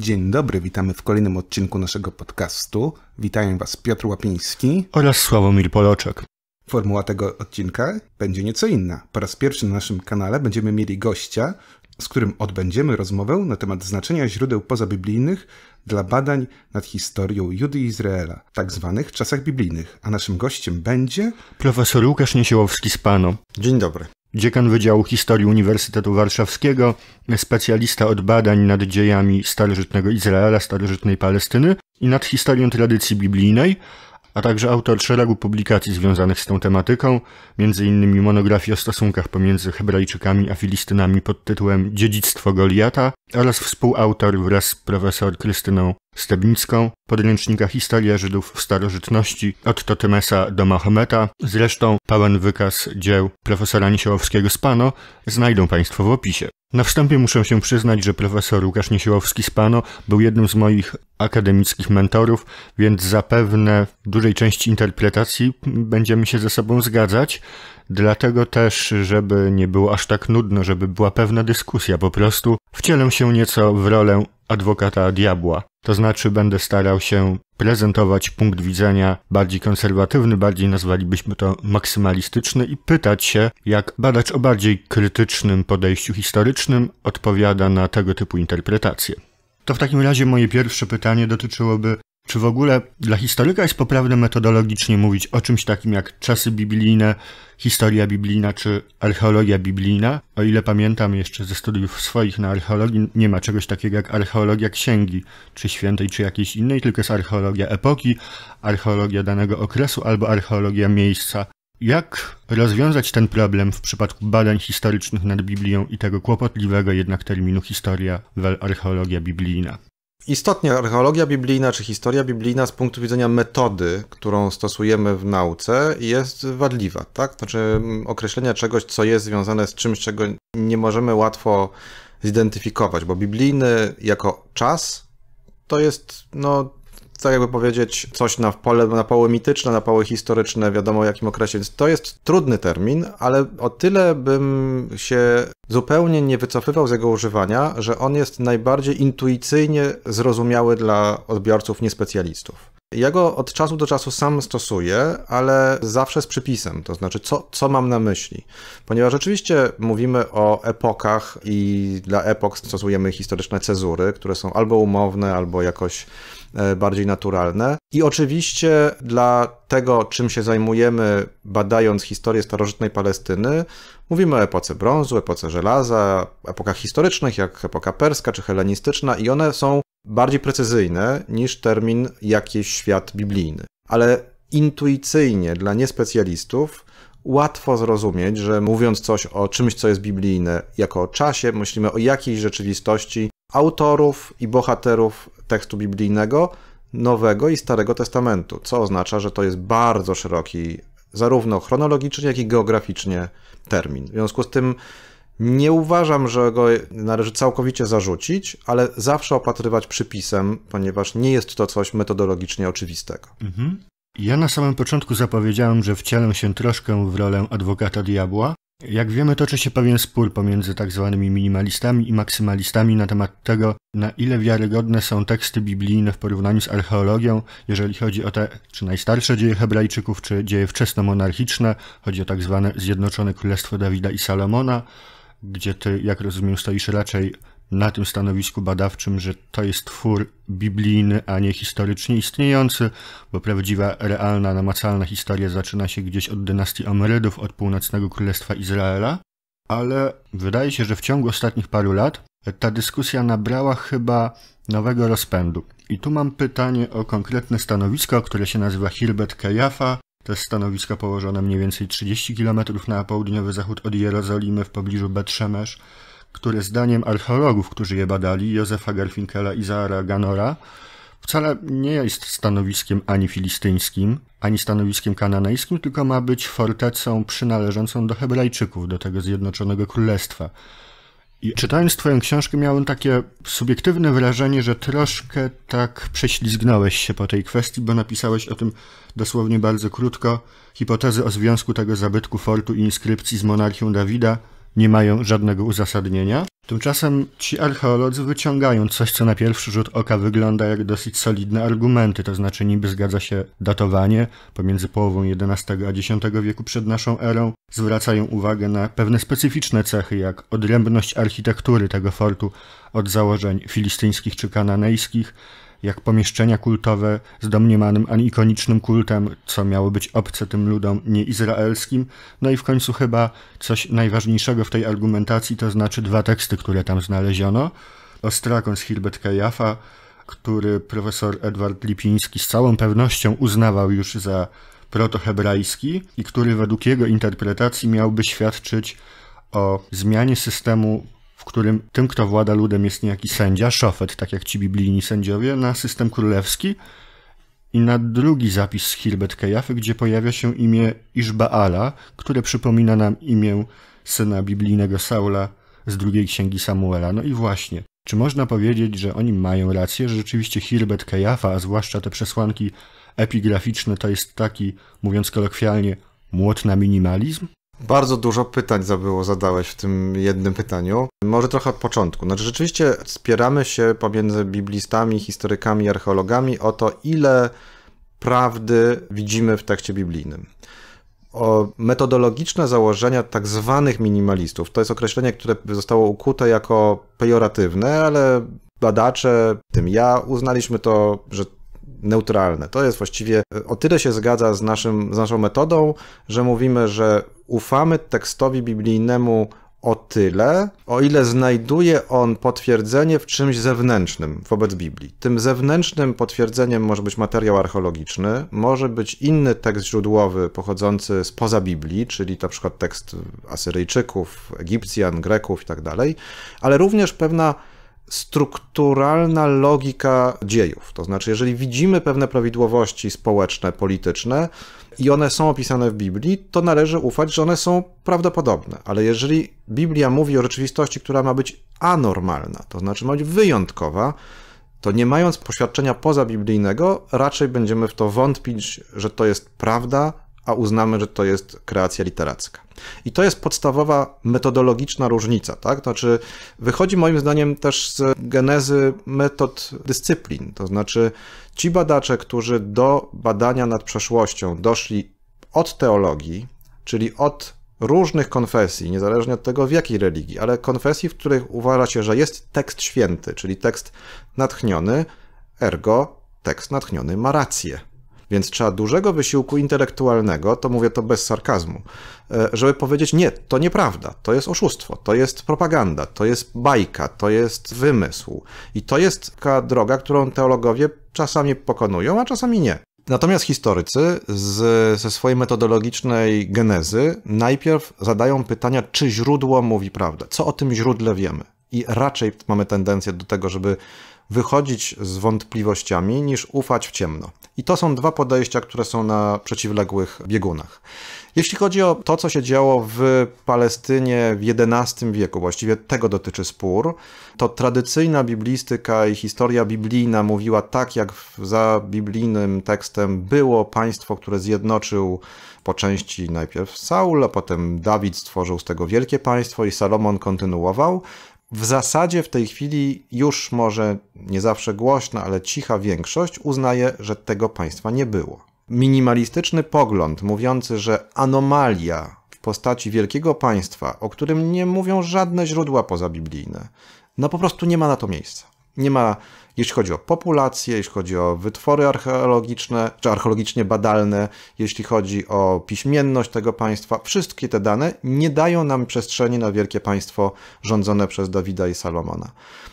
Dzień dobry, witamy w kolejnym odcinku naszego podcastu. Witają Was Piotr Łapiński oraz Sławomir Poloczek. Formuła tego odcinka będzie nieco inna. Po raz pierwszy na naszym kanale będziemy mieli gościa, z którym odbędziemy rozmowę na temat znaczenia źródeł pozabiblijnych dla badań nad historią Judy i Izraela, tak zwanych czasach biblijnych, a naszym gościem będzie profesor Łukasz Niesiełowski z Panu. Dzień dobry dziekan Wydziału Historii Uniwersytetu Warszawskiego, specjalista od badań nad dziejami starożytnego Izraela, starożytnej Palestyny i nad historią tradycji biblijnej, a także autor szeregu publikacji związanych z tą tematyką, m.in. monografii o stosunkach pomiędzy Hebrajczykami a Filistynami pod tytułem Dziedzictwo Goliata oraz współautor wraz z profesor Krystyną Stebnicką, podręcznika Historia Żydów w starożytności od Totemesa do Mahometa, zresztą pełen wykaz dzieł profesora Niesiołowskiego z Pano, znajdą Państwo w opisie. Na wstępie muszę się przyznać, że profesor Łukasz Niesiełowski z Pano był jednym z moich akademickich mentorów, więc zapewne w dużej części interpretacji będziemy się ze sobą zgadzać. Dlatego też, żeby nie było aż tak nudno, żeby była pewna dyskusja po prostu, wcielę się nieco w rolę adwokata diabła. To znaczy będę starał się prezentować punkt widzenia bardziej konserwatywny, bardziej nazwalibyśmy to maksymalistyczny i pytać się, jak badacz o bardziej krytycznym podejściu historycznym odpowiada na tego typu interpretacje. To w takim razie moje pierwsze pytanie dotyczyłoby czy w ogóle dla historyka jest poprawne metodologicznie mówić o czymś takim jak czasy biblijne, historia biblijna czy archeologia biblijna? O ile pamiętam jeszcze ze studiów swoich na archeologii, nie ma czegoś takiego jak archeologia księgi, czy świętej, czy jakiejś innej, tylko jest archeologia epoki, archeologia danego okresu albo archeologia miejsca. Jak rozwiązać ten problem w przypadku badań historycznych nad Biblią i tego kłopotliwego jednak terminu historia, wel archeologia biblijna? Istotnie archeologia biblijna czy historia biblijna z punktu widzenia metody, którą stosujemy w nauce, jest wadliwa, tak? Znaczy określenia czegoś, co jest związane z czymś, czego nie możemy łatwo zidentyfikować, bo biblijny jako czas to jest no, tak jakby powiedzieć, coś na pole, na pole mityczne, na pole historyczne, wiadomo o jakim okresie. Więc to jest trudny termin, ale o tyle bym się zupełnie nie wycofywał z jego używania, że on jest najbardziej intuicyjnie zrozumiały dla odbiorców niespecjalistów. Ja go od czasu do czasu sam stosuję, ale zawsze z przypisem, to znaczy co, co mam na myśli. Ponieważ rzeczywiście mówimy o epokach i dla epok stosujemy historyczne cezury, które są albo umowne, albo jakoś E, bardziej naturalne. I oczywiście dla tego, czym się zajmujemy, badając historię starożytnej Palestyny, mówimy o epoce brązu, epoce żelaza, epokach historycznych, jak epoka perska czy helenistyczna, i one są bardziej precyzyjne niż termin jakiś świat biblijny. Ale intuicyjnie dla niespecjalistów łatwo zrozumieć, że mówiąc coś o czymś, co jest biblijne, jako o czasie, myślimy o jakiejś rzeczywistości, autorów i bohaterów tekstu biblijnego Nowego i Starego Testamentu, co oznacza, że to jest bardzo szeroki, zarówno chronologicznie, jak i geograficznie termin. W związku z tym nie uważam, że go należy całkowicie zarzucić, ale zawsze opatrywać przypisem, ponieważ nie jest to coś metodologicznie oczywistego. Mhm. Ja na samym początku zapowiedziałem, że wcielę się troszkę w rolę adwokata diabła, jak wiemy, toczy się pewien spór pomiędzy tak zwanymi minimalistami i maksymalistami na temat tego, na ile wiarygodne są teksty biblijne w porównaniu z archeologią, jeżeli chodzi o te czy najstarsze dzieje Hebrajczyków, czy dzieje wczesnomonarchiczne, chodzi o tak zwane Zjednoczone Królestwo Dawida i Salomona, gdzie ty, jak rozumiem, stoisz raczej na tym stanowisku badawczym, że to jest twór biblijny, a nie historycznie istniejący, bo prawdziwa, realna, namacalna historia zaczyna się gdzieś od dynastii Omerydów, od północnego królestwa Izraela, ale wydaje się, że w ciągu ostatnich paru lat ta dyskusja nabrała chyba nowego rozpędu. I tu mam pytanie o konkretne stanowisko, które się nazywa Hirbert Kajafa. To jest stanowisko położone mniej więcej 30 km na południowy zachód od Jerozolimy w pobliżu Betrzemesz które zdaniem archeologów, którzy je badali, Józefa Garfinkela i Zara Ganora, wcale nie jest stanowiskiem ani filistyńskim, ani stanowiskiem kananejskim, tylko ma być fortecą przynależącą do Hebrajczyków, do tego Zjednoczonego Królestwa. I czytając Twoją książkę, miałem takie subiektywne wrażenie, że troszkę tak prześlizgnąłeś się po tej kwestii, bo napisałeś o tym dosłownie bardzo krótko hipotezy o związku tego zabytku fortu i inskrypcji z monarchią Dawida, nie mają żadnego uzasadnienia. Tymczasem ci archeolodzy wyciągają coś, co na pierwszy rzut oka wygląda jak dosyć solidne argumenty, to znaczy niby zgadza się datowanie pomiędzy połową XI a X wieku przed naszą erą, zwracają uwagę na pewne specyficzne cechy, jak odrębność architektury tego fortu od założeń filistyńskich czy kananejskich, jak pomieszczenia kultowe z domniemanym anikonicznym kultem, co miało być obce tym ludom nieizraelskim, no i w końcu chyba coś najważniejszego w tej argumentacji, to znaczy dwa teksty, które tam znaleziono. Ostrakon z Hilbert Kajafa, który profesor Edward Lipiński z całą pewnością uznawał już za protohebrajski i który według jego interpretacji miałby świadczyć o zmianie systemu którym tym, kto włada ludem jest niejaki sędzia, szofet, tak jak ci biblijni sędziowie, na system królewski i na drugi zapis z Hilbert Kejafy, gdzie pojawia się imię Iżbaala, które przypomina nam imię syna biblijnego Saula z drugiej księgi Samuela. No i właśnie, czy można powiedzieć, że oni mają rację, że rzeczywiście Hilbert Kejafa, a zwłaszcza te przesłanki epigraficzne, to jest taki, mówiąc kolokwialnie, młot na minimalizm? Bardzo dużo pytań zabyło, zadałeś w tym jednym pytaniu. Może trochę od początku. Znaczy, rzeczywiście spieramy się pomiędzy biblistami, historykami, archeologami o to, ile prawdy widzimy w tekście biblijnym. O metodologiczne założenia tak zwanych minimalistów. To jest określenie, które zostało ukute jako pejoratywne, ale badacze, tym ja, uznaliśmy to, że neutralne. To jest właściwie o tyle się zgadza z, naszym, z naszą metodą, że mówimy, że ufamy tekstowi biblijnemu o tyle, o ile znajduje on potwierdzenie w czymś zewnętrznym wobec Biblii. Tym zewnętrznym potwierdzeniem może być materiał archeologiczny, może być inny tekst źródłowy pochodzący spoza Biblii, czyli na przykład tekst Asyryjczyków, Egipcjan, Greków itd., tak ale również pewna strukturalna logika dziejów. To znaczy, jeżeli widzimy pewne prawidłowości społeczne, polityczne i one są opisane w Biblii, to należy ufać, że one są prawdopodobne. Ale jeżeli Biblia mówi o rzeczywistości, która ma być anormalna, to znaczy ma być wyjątkowa, to nie mając poświadczenia pozabiblijnego, raczej będziemy w to wątpić, że to jest prawda, a uznamy, że to jest kreacja literacka. I to jest podstawowa metodologiczna różnica, tak? To znaczy, wychodzi moim zdaniem też z genezy metod dyscyplin, to znaczy ci badacze, którzy do badania nad przeszłością doszli od teologii, czyli od różnych konfesji, niezależnie od tego w jakiej religii, ale konfesji, w których uważa się, że jest tekst święty, czyli tekst natchniony, ergo tekst natchniony ma rację. Więc trzeba dużego wysiłku intelektualnego, to mówię to bez sarkazmu, e, żeby powiedzieć: Nie, to nieprawda, to jest oszustwo, to jest propaganda, to jest bajka, to jest wymysł. I to jest taka droga, którą teologowie czasami pokonują, a czasami nie. Natomiast historycy z, ze swojej metodologicznej genezy najpierw zadają pytania, czy źródło mówi prawdę, co o tym źródle wiemy. I raczej mamy tendencję do tego, żeby wychodzić z wątpliwościami niż ufać w ciemno. I to są dwa podejścia, które są na przeciwległych biegunach. Jeśli chodzi o to, co się działo w Palestynie w XI wieku, właściwie tego dotyczy spór, to tradycyjna biblistyka i historia biblijna mówiła tak, jak za biblijnym tekstem było państwo, które zjednoczył po części najpierw Saul, a potem Dawid stworzył z tego wielkie państwo i Salomon kontynuował w zasadzie w tej chwili już może nie zawsze głośna, ale cicha większość uznaje, że tego państwa nie było. Minimalistyczny pogląd mówiący, że anomalia w postaci wielkiego państwa, o którym nie mówią żadne źródła pozabiblijne, no po prostu nie ma na to miejsca. Nie ma jeśli chodzi o populację, jeśli chodzi o wytwory archeologiczne, czy archeologicznie badalne, jeśli chodzi o piśmienność tego państwa, wszystkie te dane nie dają nam przestrzeni na wielkie państwo rządzone przez Dawida i Salomona.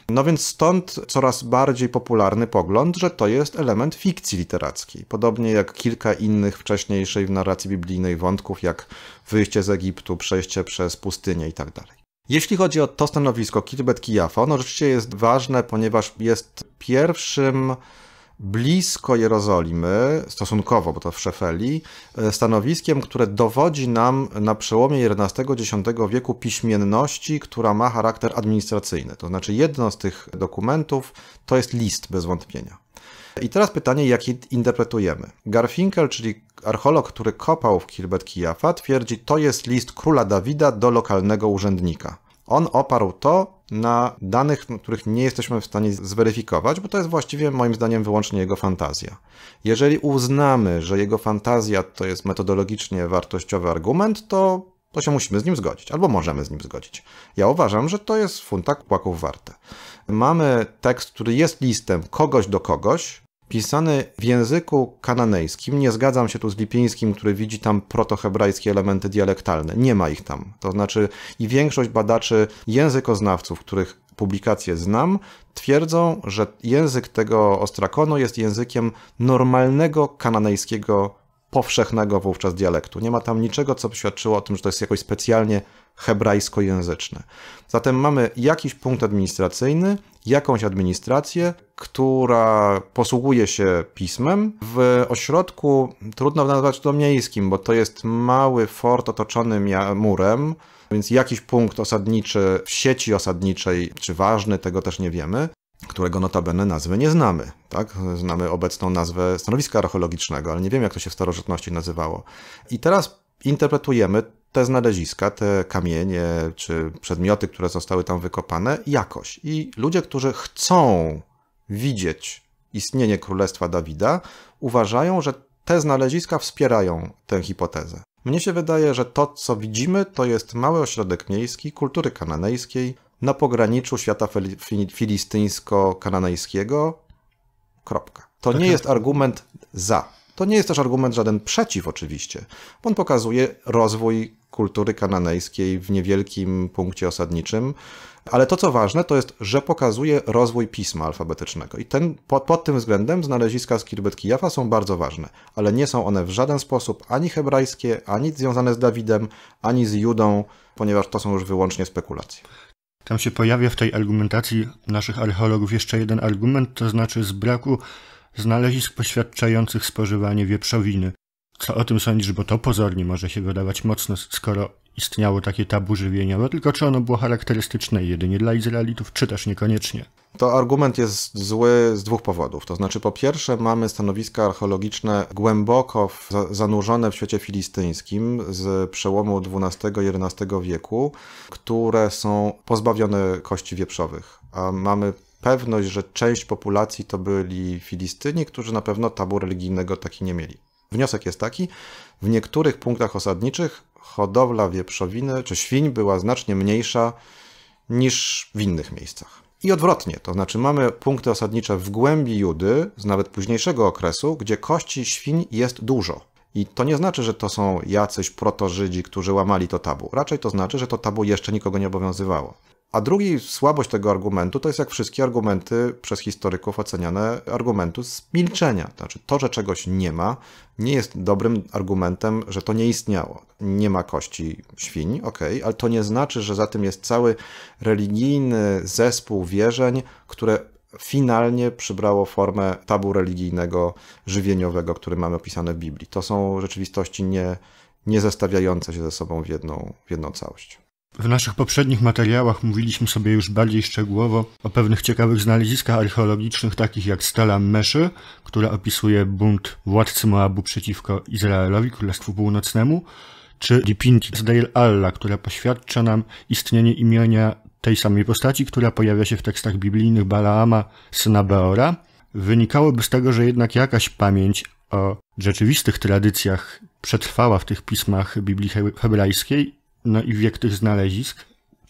No więc stąd coraz bardziej popularny pogląd, że to jest element fikcji literackiej. Podobnie jak kilka innych wcześniejszych w narracji biblijnej wątków, jak wyjście z Egiptu, przejście przez pustynię itd. Tak jeśli chodzi o to stanowisko Kirbet Kijafa, ono rzeczywiście jest ważne, ponieważ jest pierwszym blisko Jerozolimy, stosunkowo, bo to w Szefeli, e, stanowiskiem, które dowodzi nam na przełomie XI-X wieku piśmienności, która ma charakter administracyjny. To znaczy jedno z tych dokumentów to jest list bez wątpienia. I teraz pytanie, jak je interpretujemy. Garfinkel, czyli archeolog, który kopał w Kilbet Kijafa, twierdzi, to jest list króla Dawida do lokalnego urzędnika. On oparł to na danych, których nie jesteśmy w stanie zweryfikować, bo to jest właściwie moim zdaniem wyłącznie jego fantazja. Jeżeli uznamy, że jego fantazja to jest metodologicznie wartościowy argument, to, to się musimy z nim zgodzić, albo możemy z nim zgodzić. Ja uważam, że to jest funtak płaków warte. Mamy tekst, który jest listem kogoś do kogoś, pisany w języku kananejskim. Nie zgadzam się tu z Lipińskim, który widzi tam protohebrajskie elementy dialektalne. Nie ma ich tam. To znaczy i większość badaczy językoznawców, których publikacje znam, twierdzą, że język tego ostrakonu jest językiem normalnego kananejskiego powszechnego wówczas dialektu. Nie ma tam niczego, co by świadczyło o tym, że to jest jakoś specjalnie hebrajskojęzyczne. Zatem mamy jakiś punkt administracyjny, jakąś administrację, która posługuje się pismem. W ośrodku trudno nazwać to miejskim, bo to jest mały fort otoczony murem, więc jakiś punkt osadniczy w sieci osadniczej, czy ważny, tego też nie wiemy którego notabene nazwy nie znamy. Tak? Znamy obecną nazwę stanowiska archeologicznego, ale nie wiemy, jak to się w starożytności nazywało. I teraz interpretujemy te znaleziska, te kamienie czy przedmioty, które zostały tam wykopane, jakoś. I ludzie, którzy chcą widzieć istnienie Królestwa Dawida, uważają, że te znaleziska wspierają tę hipotezę. Mnie się wydaje, że to, co widzimy, to jest mały ośrodek miejski kultury kananejskiej, na pograniczu świata filistyńsko-kananejskiego. Kropka. To tak, nie tak. jest argument za. To nie jest też argument żaden przeciw, oczywiście. On pokazuje rozwój kultury kananejskiej w niewielkim punkcie osadniczym, ale to co ważne, to jest, że pokazuje rozwój pisma alfabetycznego. I ten, pod, pod tym względem znaleziska z Kirbet Kijafa są bardzo ważne, ale nie są one w żaden sposób ani hebrajskie, ani związane z Dawidem, ani z Judą, ponieważ to są już wyłącznie spekulacje. Tam się pojawia w tej argumentacji naszych archeologów jeszcze jeden argument, to znaczy z braku znalezisk poświadczających spożywanie wieprzowiny. Co o tym sądzisz, bo to pozornie może się wydawać mocno, skoro istniało takie tabu żywieniowe, tylko czy ono było charakterystyczne jedynie dla Izraelitów, czy też niekoniecznie. To argument jest zły z dwóch powodów. To znaczy, po pierwsze, mamy stanowiska archeologiczne głęboko w, zanurzone w świecie filistyńskim z przełomu XII-XI wieku, które są pozbawione kości wieprzowych. A mamy pewność, że część populacji to byli Filistyni, którzy na pewno tabu religijnego taki nie mieli. Wniosek jest taki, w niektórych punktach osadniczych hodowla wieprzowiny czy świń była znacznie mniejsza niż w innych miejscach. I odwrotnie, to znaczy mamy punkty osadnicze w głębi Judy, z nawet późniejszego okresu, gdzie kości świń jest dużo. I to nie znaczy, że to są jacyś proto-Żydzi, którzy łamali to tabu. Raczej to znaczy, że to tabu jeszcze nikogo nie obowiązywało. A drugi słabość tego argumentu to jest jak wszystkie argumenty przez historyków oceniane argumentu z milczenia. Znaczy to, że czegoś nie ma, nie jest dobrym argumentem, że to nie istniało. Nie ma kości świń, ok, ale to nie znaczy, że za tym jest cały religijny zespół wierzeń, które finalnie przybrało formę tabu religijnego, żywieniowego, który mamy opisane w Biblii. To są rzeczywistości nie, nie zestawiające się ze sobą w jedną, w jedną całość. W naszych poprzednich materiałach mówiliśmy sobie już bardziej szczegółowo o pewnych ciekawych znaleziskach archeologicznych, takich jak Stela Meszy, która opisuje bunt władcy Moabu przeciwko Izraelowi, Królestwu Północnemu, czy Dipinti z Deir Alla, która poświadcza nam istnienie imienia tej samej postaci, która pojawia się w tekstach biblijnych Balaama, syna Beora. Wynikałoby z tego, że jednak jakaś pamięć o rzeczywistych tradycjach przetrwała w tych pismach Biblii Hebrajskiej no i wiek tych znalezisk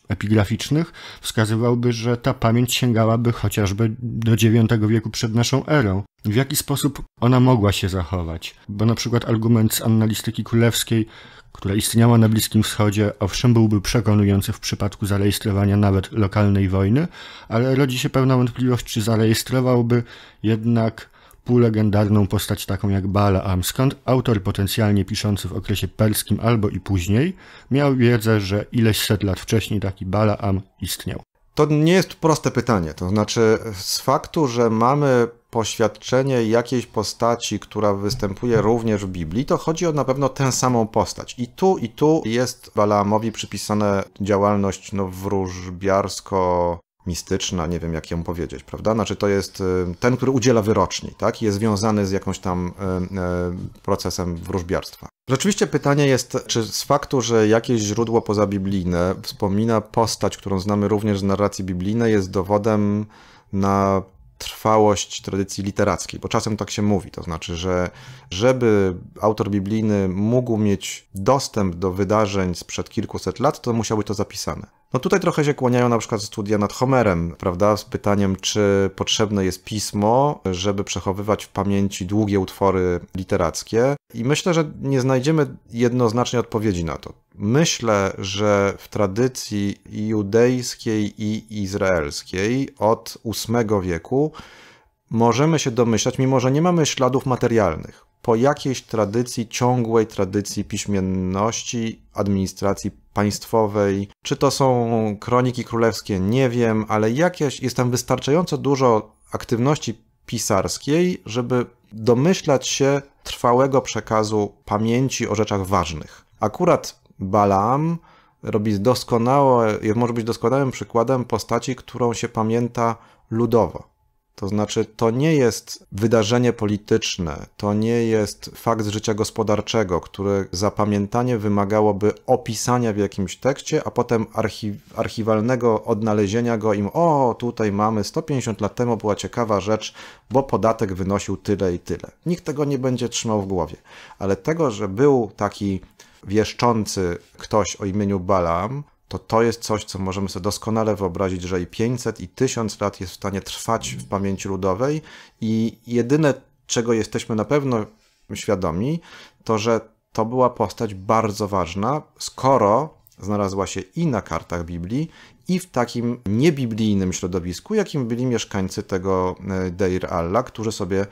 epigraficznych wskazywałby, że ta pamięć sięgałaby chociażby do IX wieku przed naszą erą. W jaki sposób ona mogła się zachować? Bo na przykład argument z analistyki królewskiej, która istniała na Bliskim Wschodzie, owszem byłby przekonujący w przypadku zarejestrowania nawet lokalnej wojny, ale rodzi się pełna wątpliwość, czy zarejestrowałby jednak półlegendarną postać taką jak Balaam skąd autor potencjalnie piszący w okresie perskim albo i później, miał wiedzę, że ileś set lat wcześniej taki Balaam istniał? To nie jest proste pytanie. To znaczy, z faktu, że mamy poświadczenie jakiejś postaci, która występuje również w Biblii, to chodzi o na pewno tę samą postać. I tu, i tu jest Balaamowi przypisana działalność no, wróżbiarsko mistyczna, nie wiem jak ją powiedzieć, prawda? Znaczy to jest y, ten, który udziela wyroczni, tak? I jest związany z jakimś tam y, y, procesem wróżbiarstwa. Rzeczywiście pytanie jest, czy z faktu, że jakieś źródło pozabiblijne wspomina postać, którą znamy również z narracji biblijnej, jest dowodem na trwałość tradycji literackiej, bo czasem tak się mówi, to znaczy, że żeby autor biblijny mógł mieć dostęp do wydarzeń sprzed kilkuset lat, to musiał być to zapisane. No tutaj trochę się kłaniają na przykład studia nad Homerem, prawda, z pytaniem, czy potrzebne jest pismo, żeby przechowywać w pamięci długie utwory literackie. I myślę, że nie znajdziemy jednoznacznej odpowiedzi na to. Myślę, że w tradycji judejskiej i izraelskiej od VIII wieku możemy się domyślać, mimo że nie mamy śladów materialnych, po jakiejś tradycji, ciągłej tradycji piśmienności, administracji państwowej. Czy to są kroniki królewskie, nie wiem, ale jakieś, jest tam wystarczająco dużo aktywności pisarskiej, żeby domyślać się trwałego przekazu pamięci o rzeczach ważnych. Akurat Balaam robi doskonałe, może być doskonałym przykładem postaci, którą się pamięta ludowo. To znaczy, to nie jest wydarzenie polityczne, to nie jest fakt z życia gospodarczego, które zapamiętanie wymagałoby opisania w jakimś tekście, a potem archiwalnego odnalezienia go im, o, tutaj mamy 150 lat temu była ciekawa rzecz, bo podatek wynosił tyle i tyle. Nikt tego nie będzie trzymał w głowie. Ale tego, że był taki wieszczący ktoś o imieniu Balaam, to to jest coś, co możemy sobie doskonale wyobrazić, że i 500 i 1000 lat jest w stanie trwać w pamięci ludowej i jedyne, czego jesteśmy na pewno świadomi, to że to była postać bardzo ważna, skoro znalazła się i na kartach Biblii, i w takim niebiblijnym środowisku, jakim byli mieszkańcy tego e, Deir Allah, którzy sobie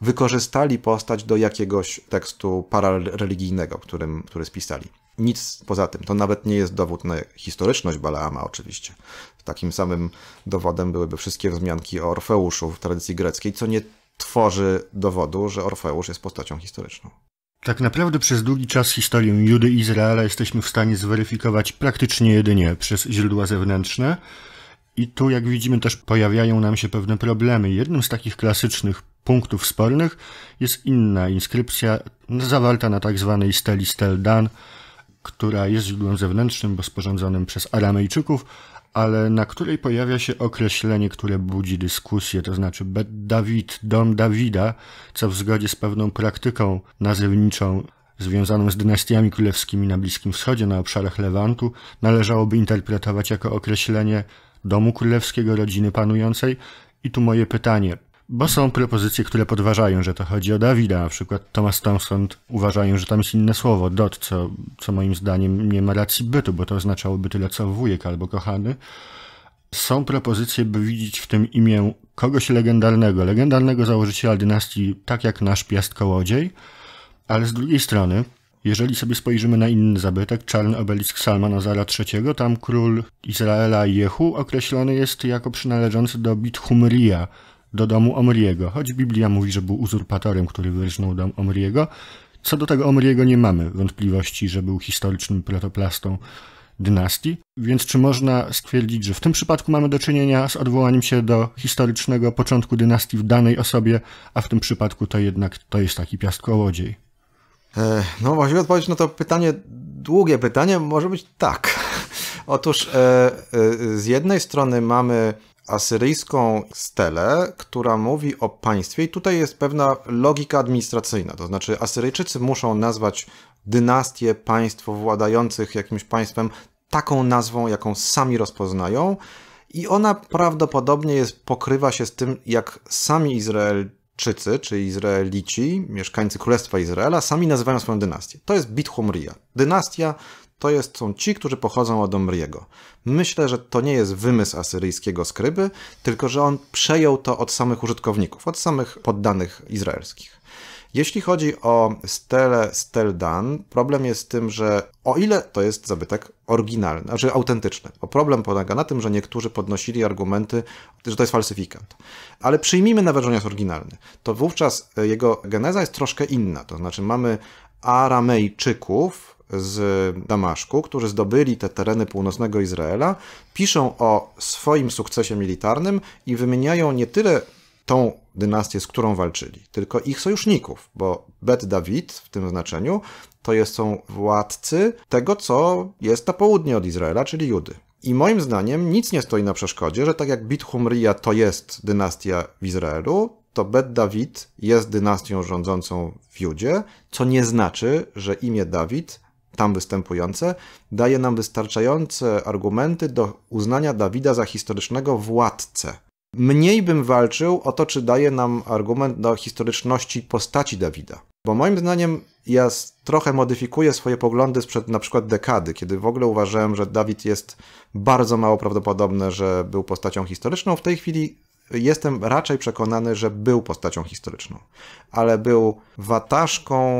wykorzystali postać do jakiegoś tekstu parareligijnego, którym, który spisali. Nic poza tym. To nawet nie jest dowód na historyczność Balaama, oczywiście. Takim samym dowodem byłyby wszystkie wzmianki o Orfeuszu w tradycji greckiej, co nie tworzy dowodu, że Orfeusz jest postacią historyczną. Tak naprawdę przez długi czas historię Judy i Izraela jesteśmy w stanie zweryfikować praktycznie jedynie przez źródła zewnętrzne. I tu, jak widzimy, też pojawiają nam się pewne problemy. Jednym z takich klasycznych punktów spornych jest inna inskrypcja zawarta na tzw. Tak steli Stel Dan, która jest źródłem zewnętrznym, bo sporządzonym przez Aramejczyków, ale na której pojawia się określenie, które budzi dyskusję, to znaczy Bet Dawid, dom Dawida, co w zgodzie z pewną praktyką nazewniczą związaną z dynastiami królewskimi na Bliskim Wschodzie, na obszarach Lewantu, należałoby interpretować jako określenie domu królewskiego, rodziny panującej. I tu moje pytanie – bo są propozycje, które podważają, że to chodzi o Dawida. Na przykład Thomas Thompson uważają, że tam jest inne słowo, dot, co, co moim zdaniem nie ma racji bytu, bo to oznaczałoby tyle co wujek albo kochany. Są propozycje, by widzieć w tym imię kogoś legendarnego, legendarnego założyciela dynastii, tak jak nasz Piast Kołodziej, ale z drugiej strony, jeżeli sobie spojrzymy na inny zabytek, czarny obelisk Salmanazara III, tam król Izraela Jehu określony jest jako przynależący do Bithumria, do domu Omriego, choć Biblia mówi, że był uzurpatorem, który wyrżnął dom Omriego. Co do tego Omriego nie mamy wątpliwości, że był historycznym protoplastą dynastii, więc czy można stwierdzić, że w tym przypadku mamy do czynienia z odwołaniem się do historycznego początku dynastii w danej osobie, a w tym przypadku to jednak to jest taki piastkołodziej? E, no właściwie odpowiedź na to pytanie, długie pytanie, może być tak. Otóż e, e, z jednej strony mamy asyryjską stelę, która mówi o państwie, i tutaj jest pewna logika administracyjna, to znaczy Asyryjczycy muszą nazwać dynastię państwo władających jakimś państwem taką nazwą, jaką sami rozpoznają. I ona prawdopodobnie jest, pokrywa się z tym, jak sami Izrael, Arabczycy, czy Izraelici, mieszkańcy Królestwa Izraela, sami nazywają swoją dynastię. To jest Bit Dynastia to jest, są ci, którzy pochodzą od Omriego. Myślę, że to nie jest wymysł asyryjskiego skryby, tylko że on przejął to od samych użytkowników, od samych poddanych izraelskich. Jeśli chodzi o stelę Steldan, problem jest tym, że o ile to jest zabytek oryginalny, znaczy autentyczny, bo problem polega na tym, że niektórzy podnosili argumenty, że to jest falsyfikant. Ale przyjmijmy nawet, że on jest oryginalny. To wówczas e, jego geneza jest troszkę inna, to znaczy mamy Aramejczyków, z Damaszku, którzy zdobyli te tereny północnego Izraela, piszą o swoim sukcesie militarnym i wymieniają nie tyle tą dynastię, z którą walczyli, tylko ich sojuszników, bo Bet Dawid w tym znaczeniu to jest, są władcy tego, co jest na południe od Izraela, czyli Judy. I moim zdaniem nic nie stoi na przeszkodzie, że tak jak Bit Humria to jest dynastia w Izraelu, to Bet Dawid jest dynastią rządzącą w Judzie, co nie znaczy, że imię Dawid tam występujące, daje nam wystarczające argumenty do uznania Dawida za historycznego władcę. Mniej bym walczył o to, czy daje nam argument do historyczności postaci Dawida. Bo moim zdaniem ja trochę modyfikuję swoje poglądy sprzed na przykład dekady, kiedy w ogóle uważałem, że Dawid jest bardzo mało prawdopodobne, że był postacią historyczną. W tej chwili jestem raczej przekonany, że był postacią historyczną, ale był wataszką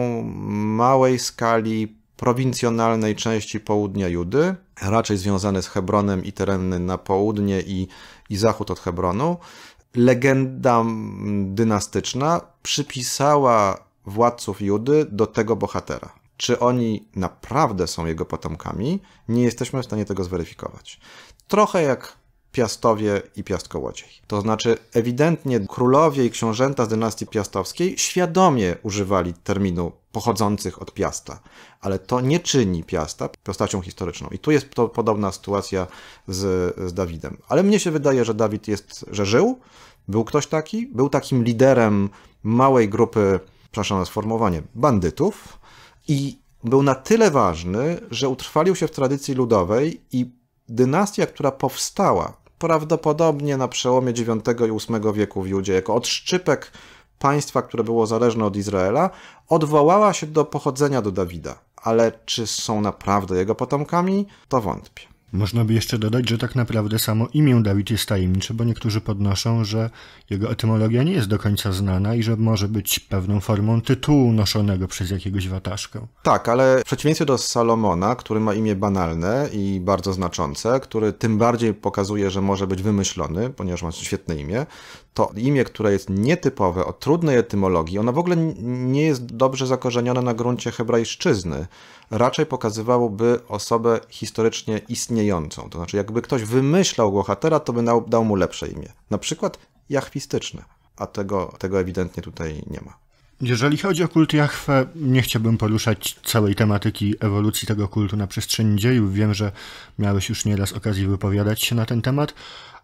małej skali prowincjonalnej części południa Judy, raczej związany z Hebronem i tereny na południe i, i zachód od Hebronu. Legenda dynastyczna przypisała władców Judy do tego bohatera. Czy oni naprawdę są jego potomkami, nie jesteśmy w stanie tego zweryfikować. Trochę jak Piastowie i Piastko To znaczy ewidentnie królowie i książęta z dynastii piastowskiej świadomie używali terminu pochodzących od Piasta, ale to nie czyni Piasta postacią historyczną. I tu jest to podobna sytuacja z, z Dawidem. Ale mnie się wydaje, że Dawid jest, że żył, był ktoś taki, był takim liderem małej grupy, przepraszam na sformułowanie, bandytów i był na tyle ważny, że utrwalił się w tradycji ludowej i dynastia, która powstała prawdopodobnie na przełomie IX i VIII wieku w Judzie jako odszczypek państwa, które było zależne od Izraela, odwołała się do pochodzenia do Dawida. Ale czy są naprawdę jego potomkami, to wątpię. Można by jeszcze dodać, że tak naprawdę samo imię Dawid jest tajemnicze, bo niektórzy podnoszą, że jego etymologia nie jest do końca znana i że może być pewną formą tytułu noszonego przez jakiegoś wataszkę. Tak, ale w przeciwieństwie do Salomona, który ma imię banalne i bardzo znaczące, który tym bardziej pokazuje, że może być wymyślony, ponieważ ma świetne imię, to imię, które jest nietypowe, o trudnej etymologii, ono w ogóle nie jest dobrze zakorzenione na gruncie hebrajszczyzny raczej pokazywałoby osobę historycznie istniejącą. To znaczy, jakby ktoś wymyślał bohatera, to by dał mu lepsze imię. Na przykład jachwistyczne, a tego, tego ewidentnie tutaj nie ma. Jeżeli chodzi o kult Jachwę, nie chciałbym poruszać całej tematyki ewolucji tego kultu na przestrzeni dziejów. Wiem, że miałeś już nieraz okazję wypowiadać się na ten temat,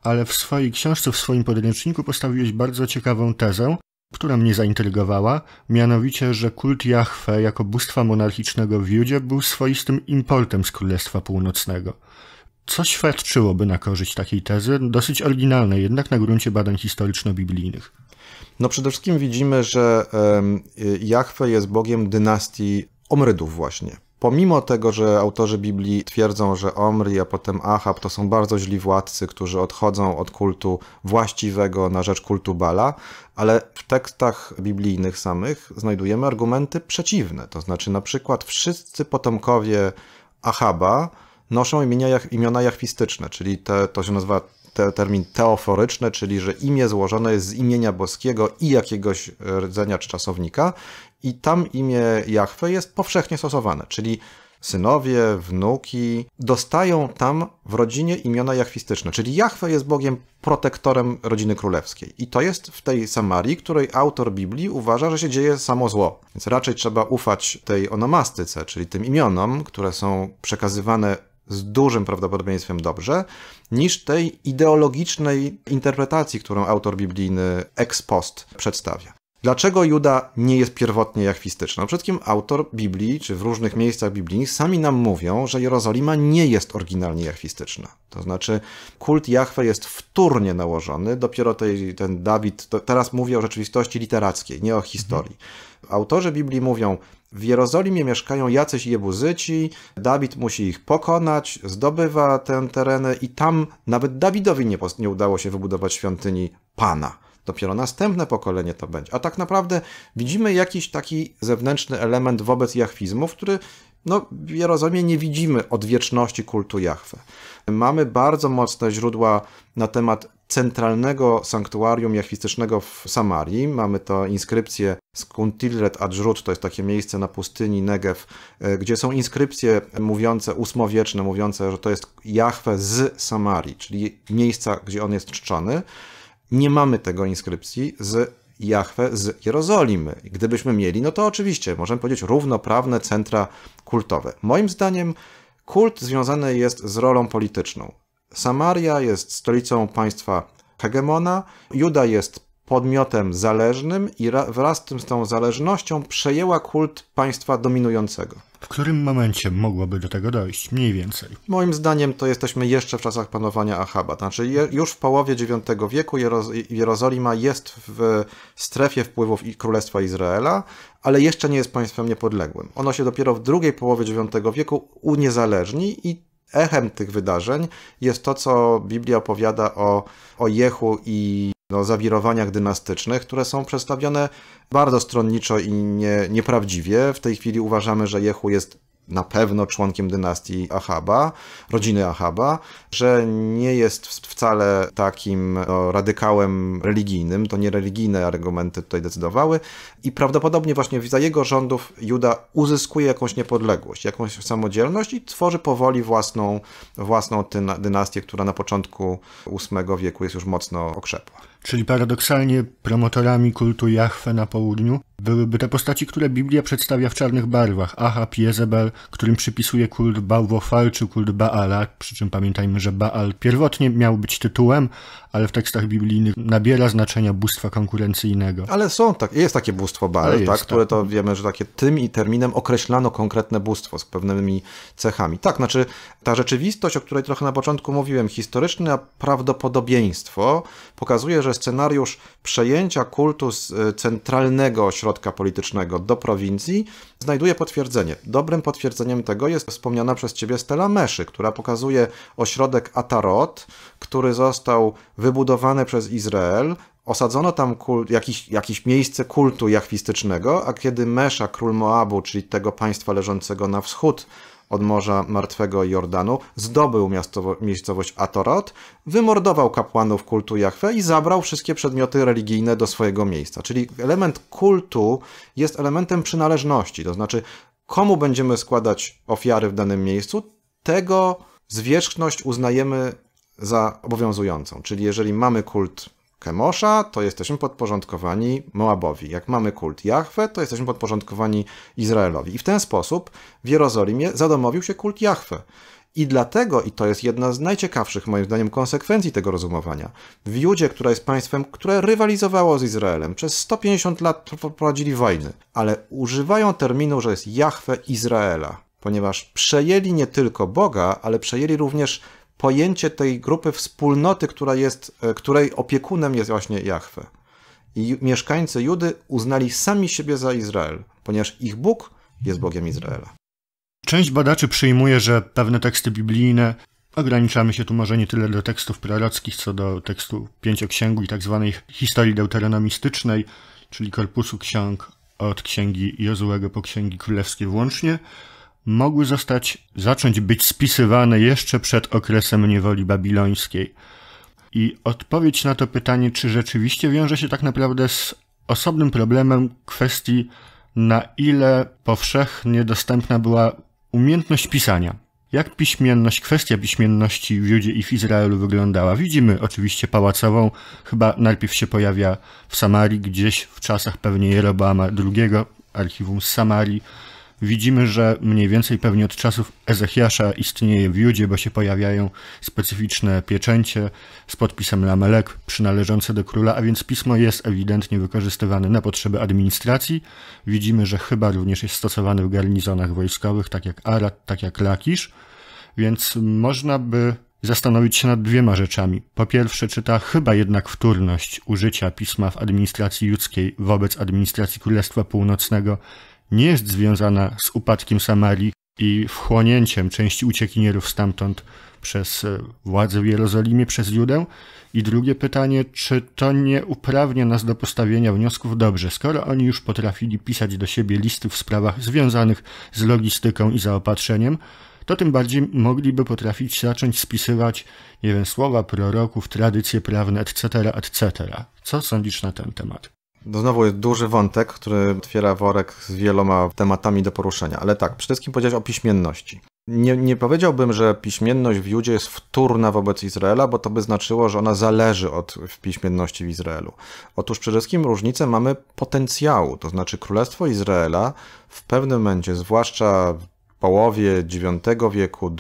ale w swojej książce, w swoim podręczniku postawiłeś bardzo ciekawą tezę, która mnie zaintrygowała, mianowicie, że kult Jahwe jako bóstwa monarchicznego w Judzie był swoistym importem z Królestwa Północnego. Co świadczyłoby na korzyść takiej tezy, dosyć oryginalnej jednak na gruncie badań historyczno-biblijnych? No przede wszystkim widzimy, że Jahwe jest bogiem dynastii Omrydów właśnie. Pomimo tego, że autorzy Biblii twierdzą, że Omri, a potem Ahab to są bardzo źli władcy, którzy odchodzą od kultu właściwego na rzecz kultu Bala, ale w tekstach biblijnych samych znajdujemy argumenty przeciwne. To znaczy, na przykład, wszyscy potomkowie Ahaba noszą imienia, imiona jachwistyczne, czyli te, to się nazywa te, termin teoforyczny, czyli że imię złożone jest z imienia boskiego i jakiegoś rdzenia czy czasownika, i tam imię Jahwe jest powszechnie stosowane, czyli synowie, wnuki dostają tam w rodzinie imiona jachwistyczne, czyli Jahwe jest Bogiem protektorem rodziny królewskiej. I to jest w tej Samarii, której autor Biblii uważa, że się dzieje samo zło. Więc raczej trzeba ufać tej onomastyce, czyli tym imionom, które są przekazywane z dużym prawdopodobieństwem dobrze, niż tej ideologicznej interpretacji, którą autor biblijny ex post przedstawia. Dlaczego Juda nie jest pierwotnie jachwistyczna? Przede wszystkim autor Biblii, czy w różnych miejscach Biblii, sami nam mówią, że Jerozolima nie jest oryginalnie jachwistyczna. To znaczy, kult Jachwe jest wtórnie nałożony, dopiero tej, ten Dawid, teraz mówię o rzeczywistości literackiej, nie o historii. Autorzy Biblii mówią, w Jerozolimie mieszkają jacyś jebuzyci, Dawid musi ich pokonać, zdobywa te tereny i tam nawet Dawidowi nie, nie udało się wybudować świątyni Pana. Dopiero następne pokolenie to będzie. A tak naprawdę widzimy jakiś taki zewnętrzny element wobec jachwizmu, który no, w Jerozolimie nie widzimy odwieczności kultu Jahwe. Mamy bardzo mocne źródła na temat centralnego sanktuarium jachwistycznego w Samarii. Mamy to inskrypcje z Kuntilret Adżrut, to jest takie miejsce na pustyni Negev, e, gdzie są inskrypcje mówiące, ósmowieczne, mówiące, że to jest jachwę z Samarii, czyli miejsca, gdzie on jest czczony nie mamy tego inskrypcji z Jahwe z Jerozolimy. Gdybyśmy mieli, no to oczywiście możemy powiedzieć równoprawne centra kultowe. Moim zdaniem kult związany jest z rolą polityczną. Samaria jest stolicą państwa hegemona, Juda jest podmiotem zależnym i wraz z, tą zależnością przejęła kult państwa dominującego. W którym momencie mogłoby do tego dojść? Mniej więcej. Moim zdaniem to jesteśmy jeszcze w czasach panowania Ahaba. Znaczy je, już w połowie IX wieku Jerozolima jest w strefie wpływów Królestwa Izraela, ale jeszcze nie jest państwem niepodległym. Ono się dopiero w drugiej połowie IX wieku uniezależni i echem tych wydarzeń jest to, co Biblia opowiada o, o Jehu i o no, zawirowaniach dynastycznych, które są przedstawione bardzo stronniczo i nie, nieprawdziwie. W tej chwili uważamy, że Jehu jest na pewno członkiem dynastii Ahaba, rodziny Ahaba, że nie jest wcale takim no, radykałem religijnym, to nie religijne argumenty tutaj decydowały i prawdopodobnie właśnie za jego rządów Juda uzyskuje jakąś niepodległość, jakąś samodzielność i tworzy powoli własną, własną dynastię, która na początku VIII wieku jest już mocno okrzepła czyli paradoksalnie promotorami kultu Jahwe na południu, Byłyby te postaci, które Biblia przedstawia w czarnych barwach. Ahab, Jezebel, którym przypisuje kult Bałwofal czy kult Baala, przy czym pamiętajmy, że Baal pierwotnie miał być tytułem, ale w tekstach biblijnych nabiera znaczenia bóstwa konkurencyjnego. Ale są tak, jest takie bóstwo Baal, tak, tak, które tak. to wiemy, że takie tym i terminem określano konkretne bóstwo z pewnymi cechami. Tak, znaczy ta rzeczywistość, o której trochę na początku mówiłem, historyczne prawdopodobieństwo pokazuje, że scenariusz przejęcia kultu y, centralnego ośrodka politycznego do prowincji, znajduje potwierdzenie. Dobrym potwierdzeniem tego jest wspomniana przez ciebie Stella Meszy, która pokazuje ośrodek Atarot, który został wybudowany przez Izrael osadzono tam kult, jakiś, jakieś miejsce kultu jachwistycznego, a kiedy Mesza, król Moabu, czyli tego państwa leżącego na wschód od Morza Martwego i Jordanu, zdobył miastowo, miejscowość Atorot, wymordował kapłanów kultu Jahwe i zabrał wszystkie przedmioty religijne do swojego miejsca. Czyli element kultu jest elementem przynależności, to znaczy komu będziemy składać ofiary w danym miejscu, tego zwierzchność uznajemy za obowiązującą. Czyli jeżeli mamy kult Kemosza, to jesteśmy podporządkowani Moabowi. Jak mamy kult Jahwe, to jesteśmy podporządkowani Izraelowi. I w ten sposób w Jerozolimie zadomowił się kult Jahwe. I dlatego, i to jest jedna z najciekawszych moim zdaniem konsekwencji tego rozumowania, w Judzie, która jest państwem, które rywalizowało z Izraelem, przez 150 lat prowadzili wojny, ale używają terminu, że jest Jahwe Izraela, ponieważ przejęli nie tylko Boga, ale przejęli również pojęcie tej grupy wspólnoty, która jest, e, której opiekunem jest właśnie Jahwe. I mieszkańcy Judy uznali sami siebie za Izrael, ponieważ ich Bóg jest Bogiem Izraela. Część badaczy przyjmuje, że pewne teksty biblijne ograniczamy się tu może nie tyle do tekstów prorockich, co do tekstu pięcioksięgu i tzw. Tak historii deuteronomistycznej, czyli korpusu ksiąg od księgi Jozułego po księgi królewskie włącznie mogły zostać, zacząć być spisywane jeszcze przed okresem niewoli babilońskiej. I odpowiedź na to pytanie, czy rzeczywiście wiąże się tak naprawdę z osobnym problemem kwestii, na ile powszechnie dostępna była umiejętność pisania. Jak piśmienność, kwestia piśmienności w Judzie i w Izraelu wyglądała? Widzimy oczywiście pałacową, chyba najpierw się pojawia w Samarii, gdzieś w czasach pewnie Jeroboama II, archiwum z Samarii widzimy, że mniej więcej pewnie od czasów Ezechiasza istnieje w Judzie, bo się pojawiają specyficzne pieczęcie z podpisem Lamelek przynależące do króla, a więc pismo jest ewidentnie wykorzystywane na potrzeby administracji. Widzimy, że chyba również jest stosowane w garnizonach wojskowych, tak jak Arad, tak jak Lakisz, więc można by zastanowić się nad dwiema rzeczami. Po pierwsze, czy ta chyba jednak wtórność użycia pisma w administracji judzkiej wobec administracji Królestwa Północnego nie jest związana z upadkiem Samarii i wchłonięciem części uciekinierów stamtąd przez e, władzę w Jerozolimie, przez Judę? I drugie pytanie, czy to nie uprawnia nas do postawienia wniosków dobrze, skoro oni już potrafili pisać do siebie listy w sprawach związanych z logistyką i zaopatrzeniem, to tym bardziej mogliby potrafić zacząć spisywać, nie wiem, słowa proroków, tradycje prawne, etc., etc. Co sądzisz na ten temat? To znowu jest duży wątek, który otwiera worek z wieloma tematami do poruszenia. Ale tak, przede wszystkim powiedziałeś o piśmienności. Nie, nie powiedziałbym, że piśmienność w Judzie jest wtórna wobec Izraela, bo to by znaczyło, że ona zależy od piśmienności w Izraelu. Otóż przede wszystkim różnicę mamy potencjału, to znaczy Królestwo Izraela w pewnym momencie, zwłaszcza połowie IX wieku,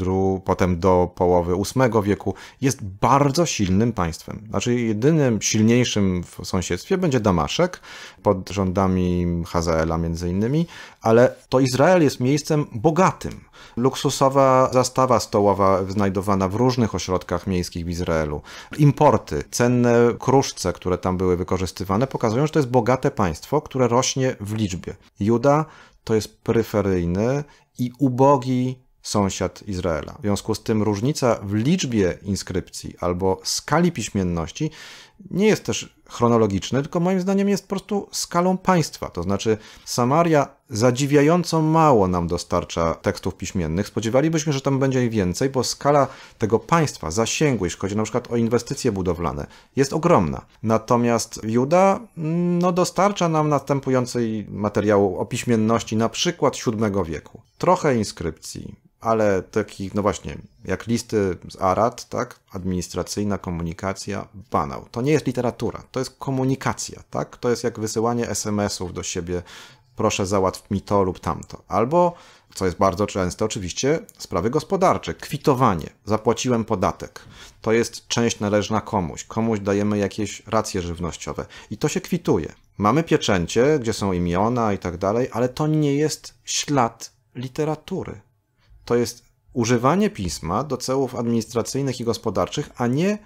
potem do połowy VIII wieku, jest bardzo silnym państwem. Znaczy jedynym silniejszym w sąsiedztwie będzie Damaszek, pod rządami Hazaela między innymi, ale to Izrael jest miejscem bogatym. Luksusowa zastawa stołowa znajdowana w różnych ośrodkach miejskich w Izraelu. Importy, cenne kruszce, które tam były wykorzystywane, pokazują, że to jest bogate państwo, które rośnie w liczbie. Juda to jest peryferyjny i ubogi sąsiad Izraela. W związku z tym różnica w liczbie inskrypcji albo skali piśmienności nie jest też chronologiczny, tylko moim zdaniem jest po prostu skalą państwa. To znaczy, Samaria zadziwiająco mało nam dostarcza tekstów piśmiennych. Spodziewalibyśmy, że tam będzie ich więcej, bo skala tego państwa, zasięgu, jeśli chodzi na przykład o inwestycje budowlane, jest ogromna. Natomiast Juda no, dostarcza nam następującej materiału o piśmienności, na przykład VII wieku. Trochę inskrypcji, ale takich, no właśnie, jak listy z ARAT, tak? Administracyjna komunikacja, banał. To nie jest literatura, to jest komunikacja, tak? To jest jak wysyłanie SMS-ów do siebie, proszę załatw mi to lub tamto. Albo, co jest bardzo częste, oczywiście, sprawy gospodarcze, kwitowanie, zapłaciłem podatek. To jest część należna komuś, komuś dajemy jakieś racje żywnościowe i to się kwituje. Mamy pieczęcie, gdzie są imiona i tak dalej, ale to nie jest ślad literatury to jest używanie pisma do celów administracyjnych i gospodarczych, a nie